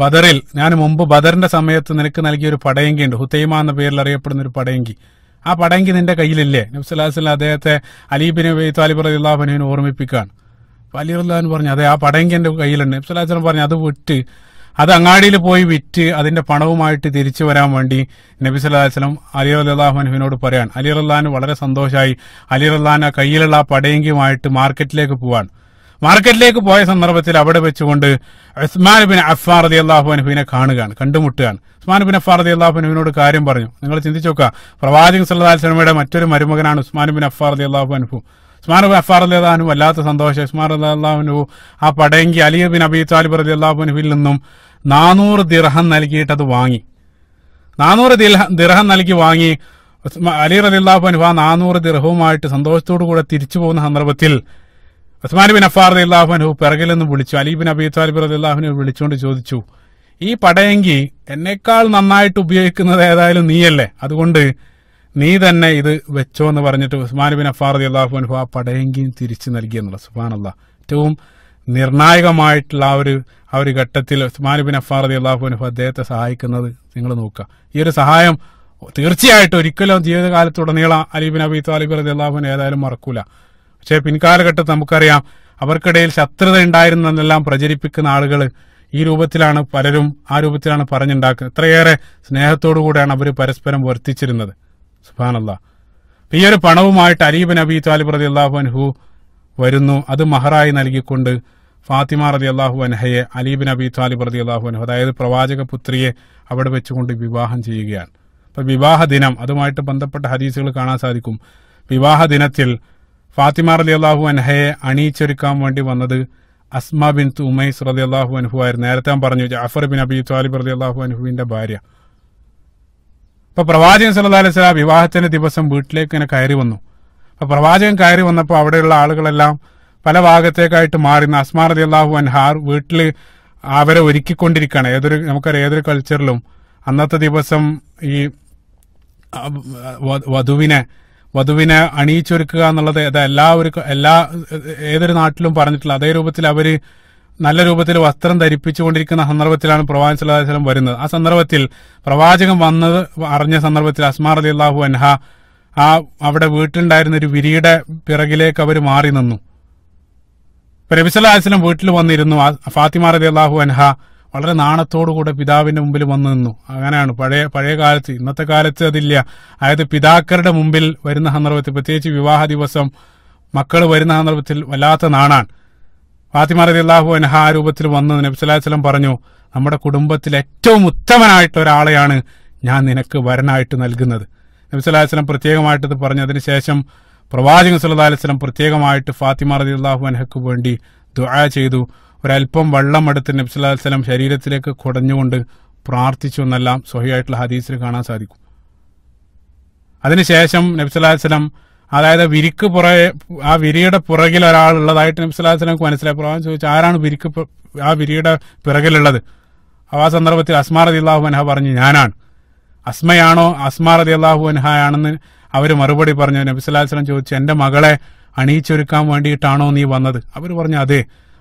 ബദറിൽ ഞാൻ മുമ്പ് ബദറിന്റെ സമയത്ത് നിനക്ക് നൽകിയ ഒരു പടയങ്കി ഉണ്ട് ഹുത്തൈമ എന്ന പേരിൽ അറിയപ്പെടുന്ന ഒരു പടയങ്കി ആ പടയങ്കി നിന്റെ കയ്യിലില്ലേ നബ്സലാസ്ലം അദ്ദേഹത്തെ അലീബിനെ താലിബ് അലിബുലാബിനെ ഓർമ്മിപ്പിക്കുകയാണ് അപ്പൊ അലി അള്ളഹാൻ പറഞ്ഞു അതെ ആ പടയങ്കി എന്റെ കയ്യിലുണ്ട് നബ്സലാസ്ലം പറഞ്ഞു അത് വിട്ട് അത് അങ്ങാടിയിൽ പോയി വിറ്റ് അതിന്റെ പണവുമായിട്ട് തിരിച്ചു വരാൻ വേണ്ടി നബി സല്ലല്ലാഹു അലൈഹി വസല്ലം അലി അള്ളാഹുനുവിനോട് പറയാൻ അലി അള്ളഹാന് വളരെ സന്തോഷമായി അലി അള്ളഹാൻ കയ്യിലുള്ള ആ പടയെങ്കിയുമായിട്ട് മാർക്കറ്റിലേക്ക് പോവാൻ മാർക്കറ്റിലേക്ക് പോയ സന്ദർഭത്തിൽ അവിടെ വെച്ചുകൊണ്ട് ഉസ്മാൻ ബിൻ അഫാർ അലി അള്ളാഹുനുവിനെ കാണുകയാണ് കണ്ടുമുട്ടുകയാണ് ഉസ്മാൻ ബിൻ അഫാർ അലി അള്ളാഹുനുവിനോട് കാര്യം പറഞ്ഞു നിങ്ങൾ ചിന്തിച്ചു നോക്കുക പ്രവാചകൻ സല്ലാ സ്വലമയുടെ മറ്റൊരു മരുമകനാണ് ഉസ്മാൻ ബിൻ അഫാർ അലി അള്ളാഹുനുഭു ഉസ്മാൻ അഫാർ അലി അള്ളാഹു വല്ലാത്ത സന്തോഷം ഉസ്മാൻ അലി അള്ളാഹുനു ആ പടയങ്കി അലി ബിൻ അബി താലിബ് അലി അള്ളാഹുനുവിൽ നിന്നും നാനൂറ് ദിർഹം നൽകിയിട്ട് അത് വാങ്ങി നാനൂറ് ദിർഹം നൽകി വാങ്ങി അലി അലി അള്ളാഹുനുഹ നാനൂറ് ദിർഹവുമായിട്ട് സന്തോഷത്തോടു കൂടെ തിരിച്ചു പോകുന്ന സന്ദർഭത്തിൽ ഉസ്മാൻ ബിൻ അഫാർ അലി അള്ളാഹുനു പിറകിൽ നിന്ന് വിളിച്ചു അലി ബിൻ അബി താലിബ് അലി അള്ളാഹുനു വിളിച്ചുകൊണ്ട് ചോദിച്ചു ഈ പടയങ്കി എന്നേക്കാൾ നന്നായിട്ട് ഉപയോഗിക്കുന്നത് ഏതായാലും നീയല്ലേ അതുകൊണ്ട് നീ തന്നെ ഇത് വെച്ചോ എന്ന് പറഞ്ഞിട്ട് ഉസ്മാൻ ബിൻ അഫാർ അലി അള്ളാഹു അനുഹു ആ പടയെങ്കിലും തിരിച്ചു നൽകി എന്നുള്ള സുബാൻ അല്ല ഏറ്റവും നിർണായകമായിട്ടുള്ള ആ ഒരു ആ ഒരു ഘട്ടത്തിൽ ഉസ്മാൻ ബിൻ അഫാർ അലി അള്ളാഹു അനുഹു അദ്ദേഹത്തെ സഹായിക്കുന്നത് നിങ്ങൾ നോക്കുക ഈ ഒരു സഹായം തീർച്ചയായിട്ടും ഒരിക്കലും ജീവിതകാലത്തുടനീളം ബിൻ അബി താലിബ് അലി അള്ളാഹുവിനെ ഏതായാലും മറക്കൂല പക്ഷേ പിൻകാലഘട്ടത്ത് നമുക്കറിയാം അവർക്കിടയിൽ ശത്രുത ഉണ്ടായിരുന്നെന്നെല്ലാം പ്രചരിപ്പിക്കുന്ന ആളുകൾ ഈ രൂപത്തിലാണ് പലരും ആ രൂപത്തിലാണ് പറഞ്ഞുണ്ടാക്കുന്നത് ഇത്രയേറെ സ്നേഹത്തോടു കൂടെയാണ് അവർ പരസ്പരം വർത്തിച്ചിരുന്നത് അപ്പൊ ഈ ഒരു പണവുമായിട്ട് അരീബ് നബി താലിബ് റതി അള്ളാഹു അൻഹു വരുന്നു അത് മഹറായി നൽകിക്കൊണ്ട് ഫാത്തിമ റതി അള്ളാഹു അൻഹയെ അലീബ് നബി താലിബ് റതി അള്ളാഹു അൻഹു അതായത് പ്രവാചക പുത്രിയെ അവിടെ വെച്ചുകൊണ്ട് വിവാഹം ചെയ്യുകയാണ് അപ്പോൾ വിവാഹ ദിനം അതുമായിട്ട് ബന്ധപ്പെട്ട ഹദീസുകൾ കാണാൻ സാധിക്കും വിവാഹ ദിനത്തിൽ ഫാത്തിമ റതി അള്ളാഹു അൻഹയെ അണിയിച്ചൊരുക്കാൻ വേണ്ടി വന്നത് അസ്മ ബിൻ ഉമൈസ് റതി അള്ളാഹു അൻഹു ആയിരുന്നു നേരത്തെ പറഞ്ഞു ജാഫർ ബിൻ അബി താലിബ് റതി അള്ളാഹു അൻഹുവിൻ്റെ ഭാര്യ അപ്പൊ പ്രവാചകൻ സല്ലാ അലൈഹി സ്വലാം വിവാഹത്തിന്റെ ദിവസം വീട്ടിലേക്ക് ഇങ്ങനെ കയറി വന്നു അപ്പൊ പ്രവാചകൻ കയറി വന്നപ്പോൾ അവിടെയുള്ള ആളുകളെല്ലാം പല ഭാഗത്തേക്കായിട്ട് മാറി അസ്മാർ അലി അള്ളാഹു അൻഹാർ വീട്ടിൽ അവരെ ഒരുക്കിക്കൊണ്ടിരിക്കുകയാണ് ഏതൊരു നമുക്കറിയാം ഏതൊരു കൾച്ചറിലും അന്നത്തെ ദിവസം ഈ വധുവിനെ വധുവിനെ അണിയിച്ചൊരുക്കുക എന്നുള്ളത് എല്ലാ ഒരു എല്ലാ ഏതൊരു നാട്ടിലും പറഞ്ഞിട്ടുള്ള അതേ രൂപത്തിൽ അവർ നല്ല രൂപത്തിൽ വസ്ത്രം ധരിപ്പിച്ചുകൊണ്ടിരിക്കുന്ന സന്ദർഭത്തിലാണ് പ്രവാചകൻ സല്ലല്ലാഹു അലൈഹി വസല്ലം വരുന്നത് ആ സന്ദർഭത്തിൽ പ്രവാചകൻ വന്നത് അറിഞ്ഞ സന്ദർഭത്തിൽ അസ്മാർ റളിയല്ലാഹു അൻഹ ആ അവിടെ വീട്ടിലുണ്ടായിരുന്ന ഒരു വിരിയുടെ പിറകിലേക്ക് അവർ മാറി നിന്നു നബിസല്ലാസ്ലം വീട്ടിൽ വന്നിരുന്നു ഫാത്തിമ റളിയല്ലാഹു അള്ളാഹു അൻഹ വളരെ നാണത്തോടുകൂടെ പിതാവിന്റെ മുമ്പിൽ വന്നു നിന്നു അങ്ങനെയാണ് പഴയ പഴയ കാലത്ത് ഇന്നത്തെ കാലത്ത് അതില്ല അതായത് പിതാക്കളുടെ മുമ്പിൽ വരുന്ന സന്ദർഭത്തിൽ പ്രത്യേകിച്ച് വിവാഹ ദിവസം മക്കൾ വരുന്ന സന്ദർഭത്തിൽ വല്ലാത്ത നാണാണ് ഫാത്തിമ അള്ളാഹു അനഹ ആ രൂപത്തിൽ വന്ന് നബ്സലാസ്ലം പറഞ്ഞു നമ്മുടെ കുടുംബത്തിൽ ഏറ്റവും ഉത്തമനായിട്ട് ഒരാളെയാണ് ഞാൻ നിനക്ക് വരനായിട്ട് നൽകുന്നത് നബ്സലാസ്ലം പ്രത്യേകമായിട്ട് ഇത് പറഞ്ഞതിന് ശേഷം പ്രവാചകൻ സല്ലാ അലിസ്ലം പ്രത്യേകമായിട്ട് ഫാത്തിമ റതി അള്ളാഹു അൻഹക്ക് വേണ്ടി ദുആ ചെയ്തു ഒരല്പം വെള്ളം എടുത്ത് നബ്സലാസ്ലം ശരീരത്തിലേക്ക് കുടഞ്ഞുകൊണ്ട് പ്രാർത്ഥിച്ചു എന്നെല്ലാം സ്വഹിയായിട്ടുള്ള ഹദീസിൽ കാണാൻ സാധിക്കും അതിനുശേഷം നബ്സലാസ്ലം അതായത് വിരിക്ക് പുറകെ ആ വിരിയുടെ പുറകിൽ ഒരാളുള്ളതായിട്ട് നബ്സലാസ്ലമക്ക് മനസ്സിലായി പ്രവാൻ ചോദിച്ചു ആരാണ് വിരിക്ക് ആ വിരിയുടെ പിറകിലുള്ളത് ആ സന്ദർഭത്തിൽ അസ്മാർ അതി അള്ളാഹു അൻഹ പറഞ്ഞു ഞാനാണ് അസ്മയാണോ അസ്മാർ അതി അള്ളാഹു അൻഹ ആണെന്ന് അവർ മറുപടി പറഞ്ഞു നബിസ്വലാസ്ലം ചോദിച്ചു എൻ്റെ മകളെ അണിയിച്ചൊരുക്കാൻ വേണ്ടിയിട്ടാണോ നീ വന്നത് അവർ പറഞ്ഞു അതെ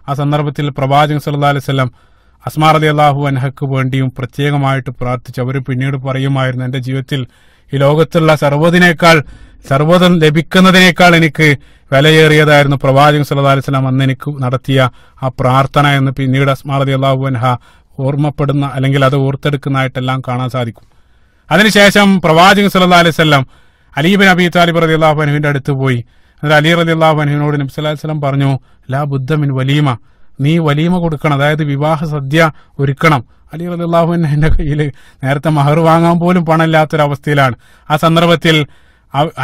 ആ സന്ദർഭത്തിൽ പ്രവാചകൻ സല്ലാ അലൈവല്ലം അസ്മാർ അലി അള്ളാഹു അൻഹക്ക് വേണ്ടിയും പ്രത്യേകമായിട്ട് പ്രാർത്ഥിച്ചു അവർ പിന്നീട് പറയുമായിരുന്നു എൻ്റെ ജീവിതത്തിൽ ഈ ലോകത്തുള്ള സർവ്വതിനേക്കാൾ സർവ്വതം ലഭിക്കുന്നതിനേക്കാൾ എനിക്ക് വിലയേറിയതായിരുന്നു പ്രവാചകൻ സല്ലാ അലിസ്ലാം അന്ന് എനിക്ക് നടത്തിയ ആ പ്രാർത്ഥന എന്ന് പിന്നീട് അസ്മാറതി അള്ളാഹുബൻഹ ഓർമ്മപ്പെടുന്ന അല്ലെങ്കിൽ അത് ഓർത്തെടുക്കുന്നതായിട്ടെല്ലാം കാണാൻ സാധിക്കും അതിനുശേഷം പ്രവാചകൻ സല്ലാ അലിസ്ലാം അലീബിൻ അബി താലിബ് റതി അള്ളാഹുബൻഹുവിന്റെ അടുത്ത് പോയി എന്നിട്ട് അലി റതി അള്ളാഹുബൻഹുവിനോട് നബി സല്ലാ വസ്ലം പറഞ്ഞു ലാ ബുദ്ധമിൻ വലീമ നീ വലീമ കൊടുക്കണം അതായത് വിവാഹ സദ്യ ഒരുക്കണം അലി റലിള്ളാഹുവിൻ്റെ കയ്യിൽ നേരത്തെ മഹർ വാങ്ങാൻ പോലും പണമില്ലാത്തൊരവസ്ഥയിലാണ് ആ സന്ദർഭത്തിൽ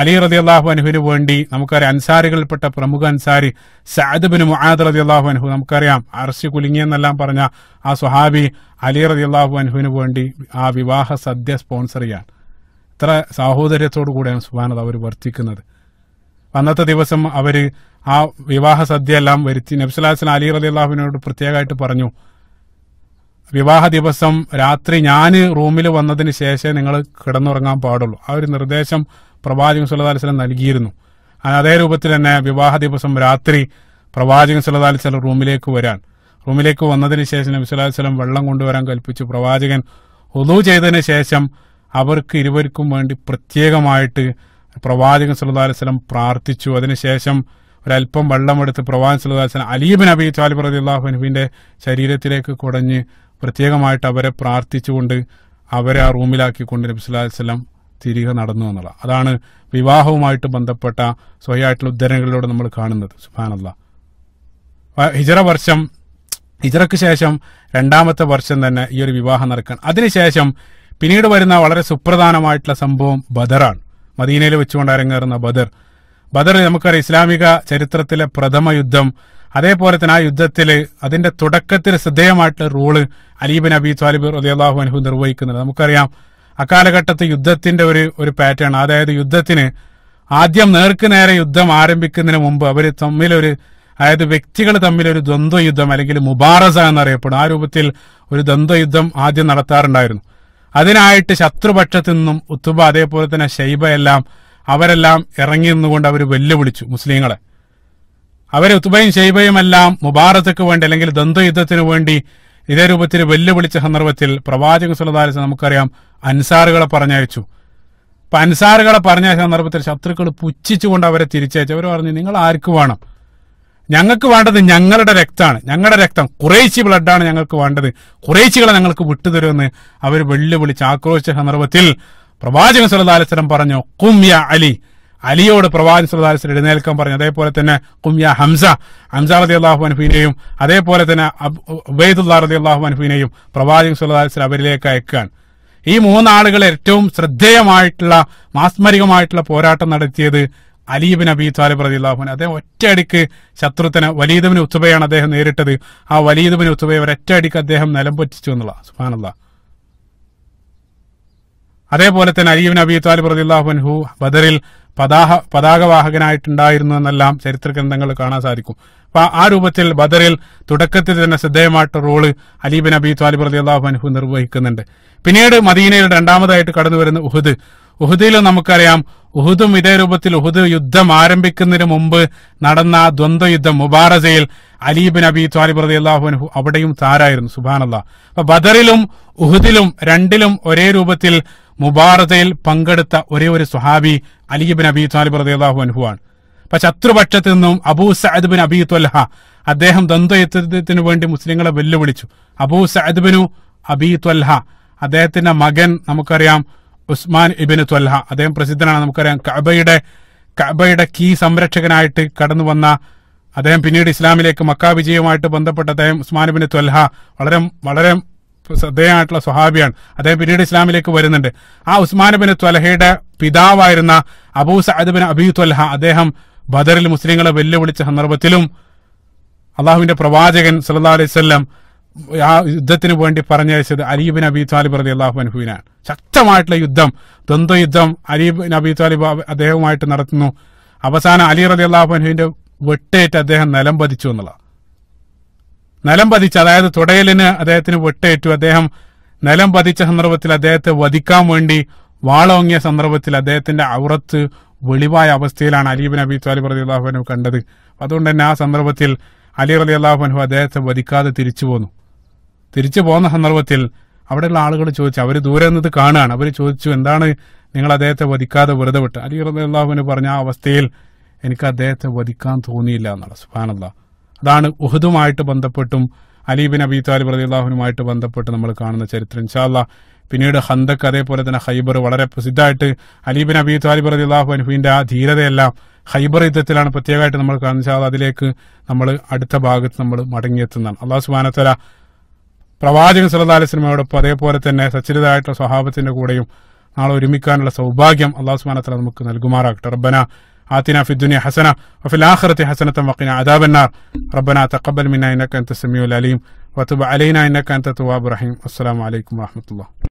അലി റതി അള്ളാഹു അനുഹുവിന് വേണ്ടി നമുക്കറിയാം അൻസാരികളിൽപ്പെട്ട പ്രമുഖ അൻസാരി സഅദ് മുഹാദ് മുആദ് റതി അള്ളാഹു അനുഹു നമുക്കറിയാം അർശി കുലുങ്ങിയെന്നെല്ലാം പറഞ്ഞ ആ സുഹാബി അലി റതി അള്ളാഹു അനുഹുവിന് വേണ്ടി ആ വിവാഹ സദ്യ സ്പോൺസർ ചെയ്യാൻ ഇത്ര സാഹോദര്യത്തോടു കൂടെയാണ് സുബാനത് അവർ വർത്തിക്കുന്നത് അന്നത്തെ ദിവസം അവർ ആ വിവാഹ സദ്യ എല്ലാം വരുത്തി നബ്സലാസിൻ അലി റതി അള്ളാഹുവിനോട് പ്രത്യേകമായിട്ട് പറഞ്ഞു വിവാഹ ദിവസം രാത്രി ഞാൻ റൂമിൽ വന്നതിന് ശേഷമേ നിങ്ങൾ കിടന്നുറങ്ങാൻ പാടുള്ളൂ ആ ഒരു നിർദ്ദേശം പ്രവാചകൻ സല്ലാ അലിസ്ലം നൽകിയിരുന്നു അതേ രൂപത്തിൽ തന്നെ വിവാഹ ദിവസം രാത്രി പ്രവാചകൻ സല്ലാ അലിസ്ലം റൂമിലേക്ക് വരാൻ റൂമിലേക്ക് വന്നതിന് ശേഷം നബി സല്ലാ അലിസ്ലം വെള്ളം കൊണ്ടുവരാൻ കൽപ്പിച്ചു പ്രവാചകൻ ഒതു ചെയ്തതിന് ശേഷം അവർക്ക് ഇരുവർക്കും വേണ്ടി പ്രത്യേകമായിട്ട് പ്രവാചകൻ സല്ലാ അലിസ്ലം പ്രാർത്ഥിച്ചു അതിനുശേഷം ഒരല്പം വെള്ളമെടുത്ത് പ്രവാചകൻ സല്ലാ അലിസ്ലം അലീബ് നബി ചാലിബ് റതി അള്ളാഹുനുബിന്റെ ശരീരത്തിലേക്ക് കുടഞ്ഞ് പ്രത്യേകമായിട്ട് അവരെ പ്രാർത്ഥിച്ചുകൊണ്ട് അവരെ ആ റൂമിലാക്കിക്കൊണ്ട് നബി സല്ലാ അലിസ്ലം തിരികെ നടന്നു എന്നുള്ള അതാണ് വിവാഹവുമായിട്ട് ബന്ധപ്പെട്ട സ്വയമായിട്ടുള്ള ഉദ്ധരണികളിലൂടെ നമ്മൾ കാണുന്നത് സുബാനല്ല ഹിജറ വർഷം ഹിജറയ്ക്ക് ശേഷം രണ്ടാമത്തെ വർഷം തന്നെ ഈ ഒരു വിവാഹം നടക്കാൻ അതിനുശേഷം പിന്നീട് വരുന്ന വളരെ സുപ്രധാനമായിട്ടുള്ള സംഭവം ബദറാണ് മദീനയിൽ വെച്ചുകൊണ്ട് അരങ്ങേറുന്ന ബദർ ബദർ നമുക്കറിയാം ഇസ്ലാമിക ചരിത്രത്തിലെ പ്രഥമ യുദ്ധം അതേപോലെ തന്നെ ആ യുദ്ധത്തിൽ അതിന്റെ തുടക്കത്തിൽ ശ്രദ്ധേയമായിട്ടുള്ള റോള് അലീബിൻ അബി അലി അള്ളാഹു അനുഭവം നിർവഹിക്കുന്നത് നമുക്കറിയാം അക്കാലഘട്ടത്ത് യുദ്ധത്തിന്റെ ഒരു ഒരു പാറ്റേൺ അതായത് യുദ്ധത്തിന് ആദ്യം നേർക്ക് നേരെ യുദ്ധം ആരംഭിക്കുന്നതിന് മുമ്പ് അവർ തമ്മിലൊരു അതായത് വ്യക്തികൾ തമ്മിൽ ഒരു യുദ്ധം അല്ലെങ്കിൽ മുബാറസ എന്നറിയപ്പെടും ആ രൂപത്തിൽ ഒരു ദ്വന്ദ്വ യുദ്ധം ആദ്യം നടത്താറുണ്ടായിരുന്നു അതിനായിട്ട് ശത്രുപക്ഷത്തു നിന്നും ഉത്തുബ അതേപോലെ തന്നെ ഷൈബ എല്ലാം അവരെല്ലാം ഇറങ്ങി നിന്നുകൊണ്ട് അവർ വെല്ലുവിളിച്ചു മുസ്ലിങ്ങളെ അവരെ ഉത്തുബയും ഷൈബയും എല്ലാം മുബാറസക്ക് വേണ്ടി അല്ലെങ്കിൽ ദ്വന്ദ്വ യുദ്ധത്തിന് വേണ്ടി ഇതേ രൂപത്തിൽ വെല്ലുവിളിച്ച സന്ദർഭത്തിൽ പ്രവാചക സുലതാലിസ് നമുക്കറിയാം അൻസാറുകളെ പറഞ്ഞയച്ചു അപ്പൊ അൻസാറുകളെ പറഞ്ഞ സന്ദർഭത്തിൽ ശത്രുക്കൾ പുച്ഛിച്ചുകൊണ്ട് അവരെ തിരിച്ചയച്ചു അവർ പറഞ്ഞു നിങ്ങൾ ആർക്ക് വേണം ഞങ്ങൾക്ക് വേണ്ടത് ഞങ്ങളുടെ രക്തമാണ് ഞങ്ങളുടെ രക്തം കുറേശ്ശി ബ്ലഡാണ് ഞങ്ങൾക്ക് വേണ്ടത് കുറേശ്ശികളെ ഞങ്ങൾക്ക് വിട്ടുതരുമെന്ന് അവർ വെല്ലുവിളിച്ച് ആക്രോശിച്ച സന്ദർഭത്തിൽ പ്രവാചകൻ സുലതാലസ്വരം പറഞ്ഞു കുംയ അലി അലിയോട് പ്രവാചക സുലതാലസ്വരം എഴുന്നേൽക്കാൻ പറഞ്ഞു അതേപോലെ തന്നെ കുംയ ഹംസ ഹംസ റതി അള്ളാഹു അൻഫീനെയും അതേപോലെ തന്നെ ഉബൈദുല്ലാ റതി അള്ളാഹു അൻഫീനെയും പ്രവാചക സുലതാലസ്വരം അവരിലേക്ക് അയക്കുകയാണ് ഈ മൂന്നാളുകൾ ഏറ്റവും ശ്രദ്ധേയമായിട്ടുള്ള മാസ്മരികമായിട്ടുള്ള പോരാട്ടം നടത്തിയത് അലീബിൻ അബി താലിബ് റദിള്ളാഹുൻ അദ്ദേഹം ഒറ്റയടിക്ക് ശത്രുത്തിന് വലീദബിൻ ഉത്സബയാണ് അദ്ദേഹം നേരിട്ടത് ആ വലീദബിന് ഉത്സബയെ ഒരൊറ്റയടിക്ക് അദ്ദേഹം നിലംപൊറ്റിച്ചു എന്നുള്ള സുഫാനുള്ള അതേപോലെ തന്നെ അലീബിൻ അബി താലിബ് ഹു ബദറിൽ പതാക പതാകവാഹകനായിട്ടുണ്ടായിരുന്നു എന്നെല്ലാം ചരിത്ര ഗ്രന്ഥങ്ങൾ കാണാൻ സാധിക്കും അപ്പൊ ആ രൂപത്തിൽ ബദറിൽ തുടക്കത്തിൽ തന്നെ ശ്രദ്ധേയമായിട്ട് റോള് അലീബിൻ അബി താലിബ് റലി അള്ളാഹു അനുഹു നിർവഹിക്കുന്നുണ്ട് പിന്നീട് മദീനയിൽ രണ്ടാമതായിട്ട് കടന്നു വരുന്ന ഉഹദ് ഉഹദിലും നമുക്കറിയാം ഉഹുദും ഇതേ രൂപത്തിൽ ഉഹുദ് യുദ്ധം ആരംഭിക്കുന്നതിന് മുമ്പ് നടന്ന ആ ദ്വന്ദ്വ യുദ്ധം മുബാറസയിൽ അലീബിൻ അബി താലിബ് റതി അള്ളാഹുനഹു അവിടെയും താരായിരുന്നു സുബാനല്ല അപ്പൊ ബദറിലും ഉഹുദിലും രണ്ടിലും ഒരേ രൂപത്തിൽ മുബാറസയിൽ പങ്കെടുത്ത ഒരേ ഒരു സുഹാബി അലീബിൻ അബി താലിബ് റതി അള്ളാഹു അനുഹു ആണ് ശത്രുപക്ഷത്തു നിന്നും അബൂ സഅദ് ബിൻ അബി അദ്ദേഹം ദ്വന്ദ്വയുദ്ധത്തിന് വേണ്ടി മുസ്ലിങ്ങളെ വെല്ലുവിളിച്ചു അബൂ സഅദ് ബിനു അബി അദ്ദേഹത്തിന്റെ മകൻ നമുക്കറിയാം ഉസ്മാൻ ഇബിന് ത്വൽഹ അദ്ദേഹം പ്രസിദ്ധനാണ് നമുക്കറിയാം കബയുടെ കബയുടെ കീ സംരക്ഷകനായിട്ട് കടന്നു വന്ന അദ്ദേഹം പിന്നീട് ഇസ്ലാമിലേക്ക് മക്കാ വിജയവുമായിട്ട് ബന്ധപ്പെട്ട അദ്ദേഹം ഉസ്മാൻ ഇബിന് ത്വൽഹ വളരെ വളരെ ശ്രദ്ധേയമായിട്ടുള്ള സ്വഹാബിയാണ് അദ്ദേഹം പിന്നീട് ഇസ്ലാമിലേക്ക് വരുന്നുണ്ട് ആ ഉസ്മാൻ ബിൻ ത്വലഹയുടെ പിതാവായിരുന്ന അബൂ സഅദ് ബിൻ അബി അദ്ദേഹം ബദറിൽ മുസ്ലിങ്ങളെ വെല്ലുവിളിച്ച സന്ദർഭത്തിലും അള്ളാഹുവിന്റെ പ്രവാചകൻ സല്ലാ അലൈവല്ലം ആ യുദ്ധത്തിന് വേണ്ടി പറഞ്ഞയച്ചത് അലീബിൻ അബി താലിബ് റതി അള്ളാഹു അനുഭവിനാണ് ശക്തമായിട്ടുള്ള യുദ്ധം ദ്വന്ദ്വ യുദ്ധം അലീബ് നബി താലിബ് അദ്ദേഹവുമായിട്ട് നടത്തുന്നു അവസാനം അലി റതി അള്ളാഹു അനുഭവിന്റെ വെട്ടേറ്റ് അദ്ദേഹം നിലം പതിച്ചു എന്നുള്ള നിലം പതിച്ച് അതായത് തുടയലിന് അദ്ദേഹത്തിന് വെട്ടേറ്റു അദ്ദേഹം നിലം പതിച്ച സന്ദർഭത്തിൽ അദ്ദേഹത്തെ വധിക്കാൻ വേണ്ടി വാളോങ്ങിയ സന്ദർഭത്തിൽ അദ്ദേഹത്തിന്റെ ഔറത്ത് വെളിവായ അവസ്ഥയിലാണ് അലീബിൻ നബി താലിബ് അലി അള്ളാഹുബനു കണ്ടത് അതുകൊണ്ട് തന്നെ ആ സന്ദർഭത്തിൽ അലി അലി അള്ളാഹുബനു അദ്ദേഹത്തെ വധിക്കാതെ തിരിച്ചു പോന്നു തിരിച്ചു പോകുന്ന സന്ദർഭത്തിൽ അവിടെയുള്ള ആളുകൾ ചോദിച്ചു അവർ ദൂരെ നിന്നത് കാണുകയാണ് അവർ ചോദിച്ചു എന്താണ് നിങ്ങൾ അദ്ദേഹത്തെ വധിക്കാതെ വെറുതെ വിട്ട് അലി അലി അള്ളാഹുബനു പറഞ്ഞ ആ അവസ്ഥയിൽ എനിക്ക് അദ്ദേഹത്തെ വധിക്കാൻ തോന്നിയില്ല എന്നാണ് സുബാനല്ല അതാണ് ഉഹദുമായിട്ട് ബന്ധപ്പെട്ടും അലീബിൻ അബി താലിബ് അലി അള്ളാഹുനുമായിട്ട് ബന്ധപ്പെട്ട് നമ്മൾ കാണുന്ന ചരിത്രം ഇൻഷാല്ലാ പിന്നീട് ഹന്തക്ക് അതേപോലെ തന്നെ ഹൈബർ വളരെ പ്രസിദ്ധമായിട്ട് അലീബിൻ അബി താലിബ് അലി അള്ളാഹു അനുഫിന്റെ ആ ധീരതയെല്ലാം ഹൈബർ യുദ്ധത്തിലാണ് പ്രത്യേകമായിട്ട് നമ്മൾ കാണിച്ചാൽ അതിലേക്ക് നമ്മൾ അടുത്ത ഭാഗത്ത് നമ്മൾ മടങ്ങിയെത്തുന്നതാണ് അള്ളാഹു സുബാനത്തല പ്രവാചകൻ സല്ലാ അലിസ്ലമയോടൊപ്പം അതേപോലെ തന്നെ സച്ചരിതായിട്ടുള്ള സ്വഭാവത്തിന്റെ കൂടെയും നാളെ ഒരുമിക്കാനുള്ള സൗഭാഗ്യം അള്ളാഹു സുബാനത്തല നമുക്ക് നൽകുമാറാകട്ടെ റബ്ബന آتنا في الدنيا حسنة وفي الآخرة حسنة وقنا عذاب النار ربنا تقبل منا إنك أنت السميع العليم وتب علينا إنك أنت التواب الرحيم السلام عليكم ورحمة الله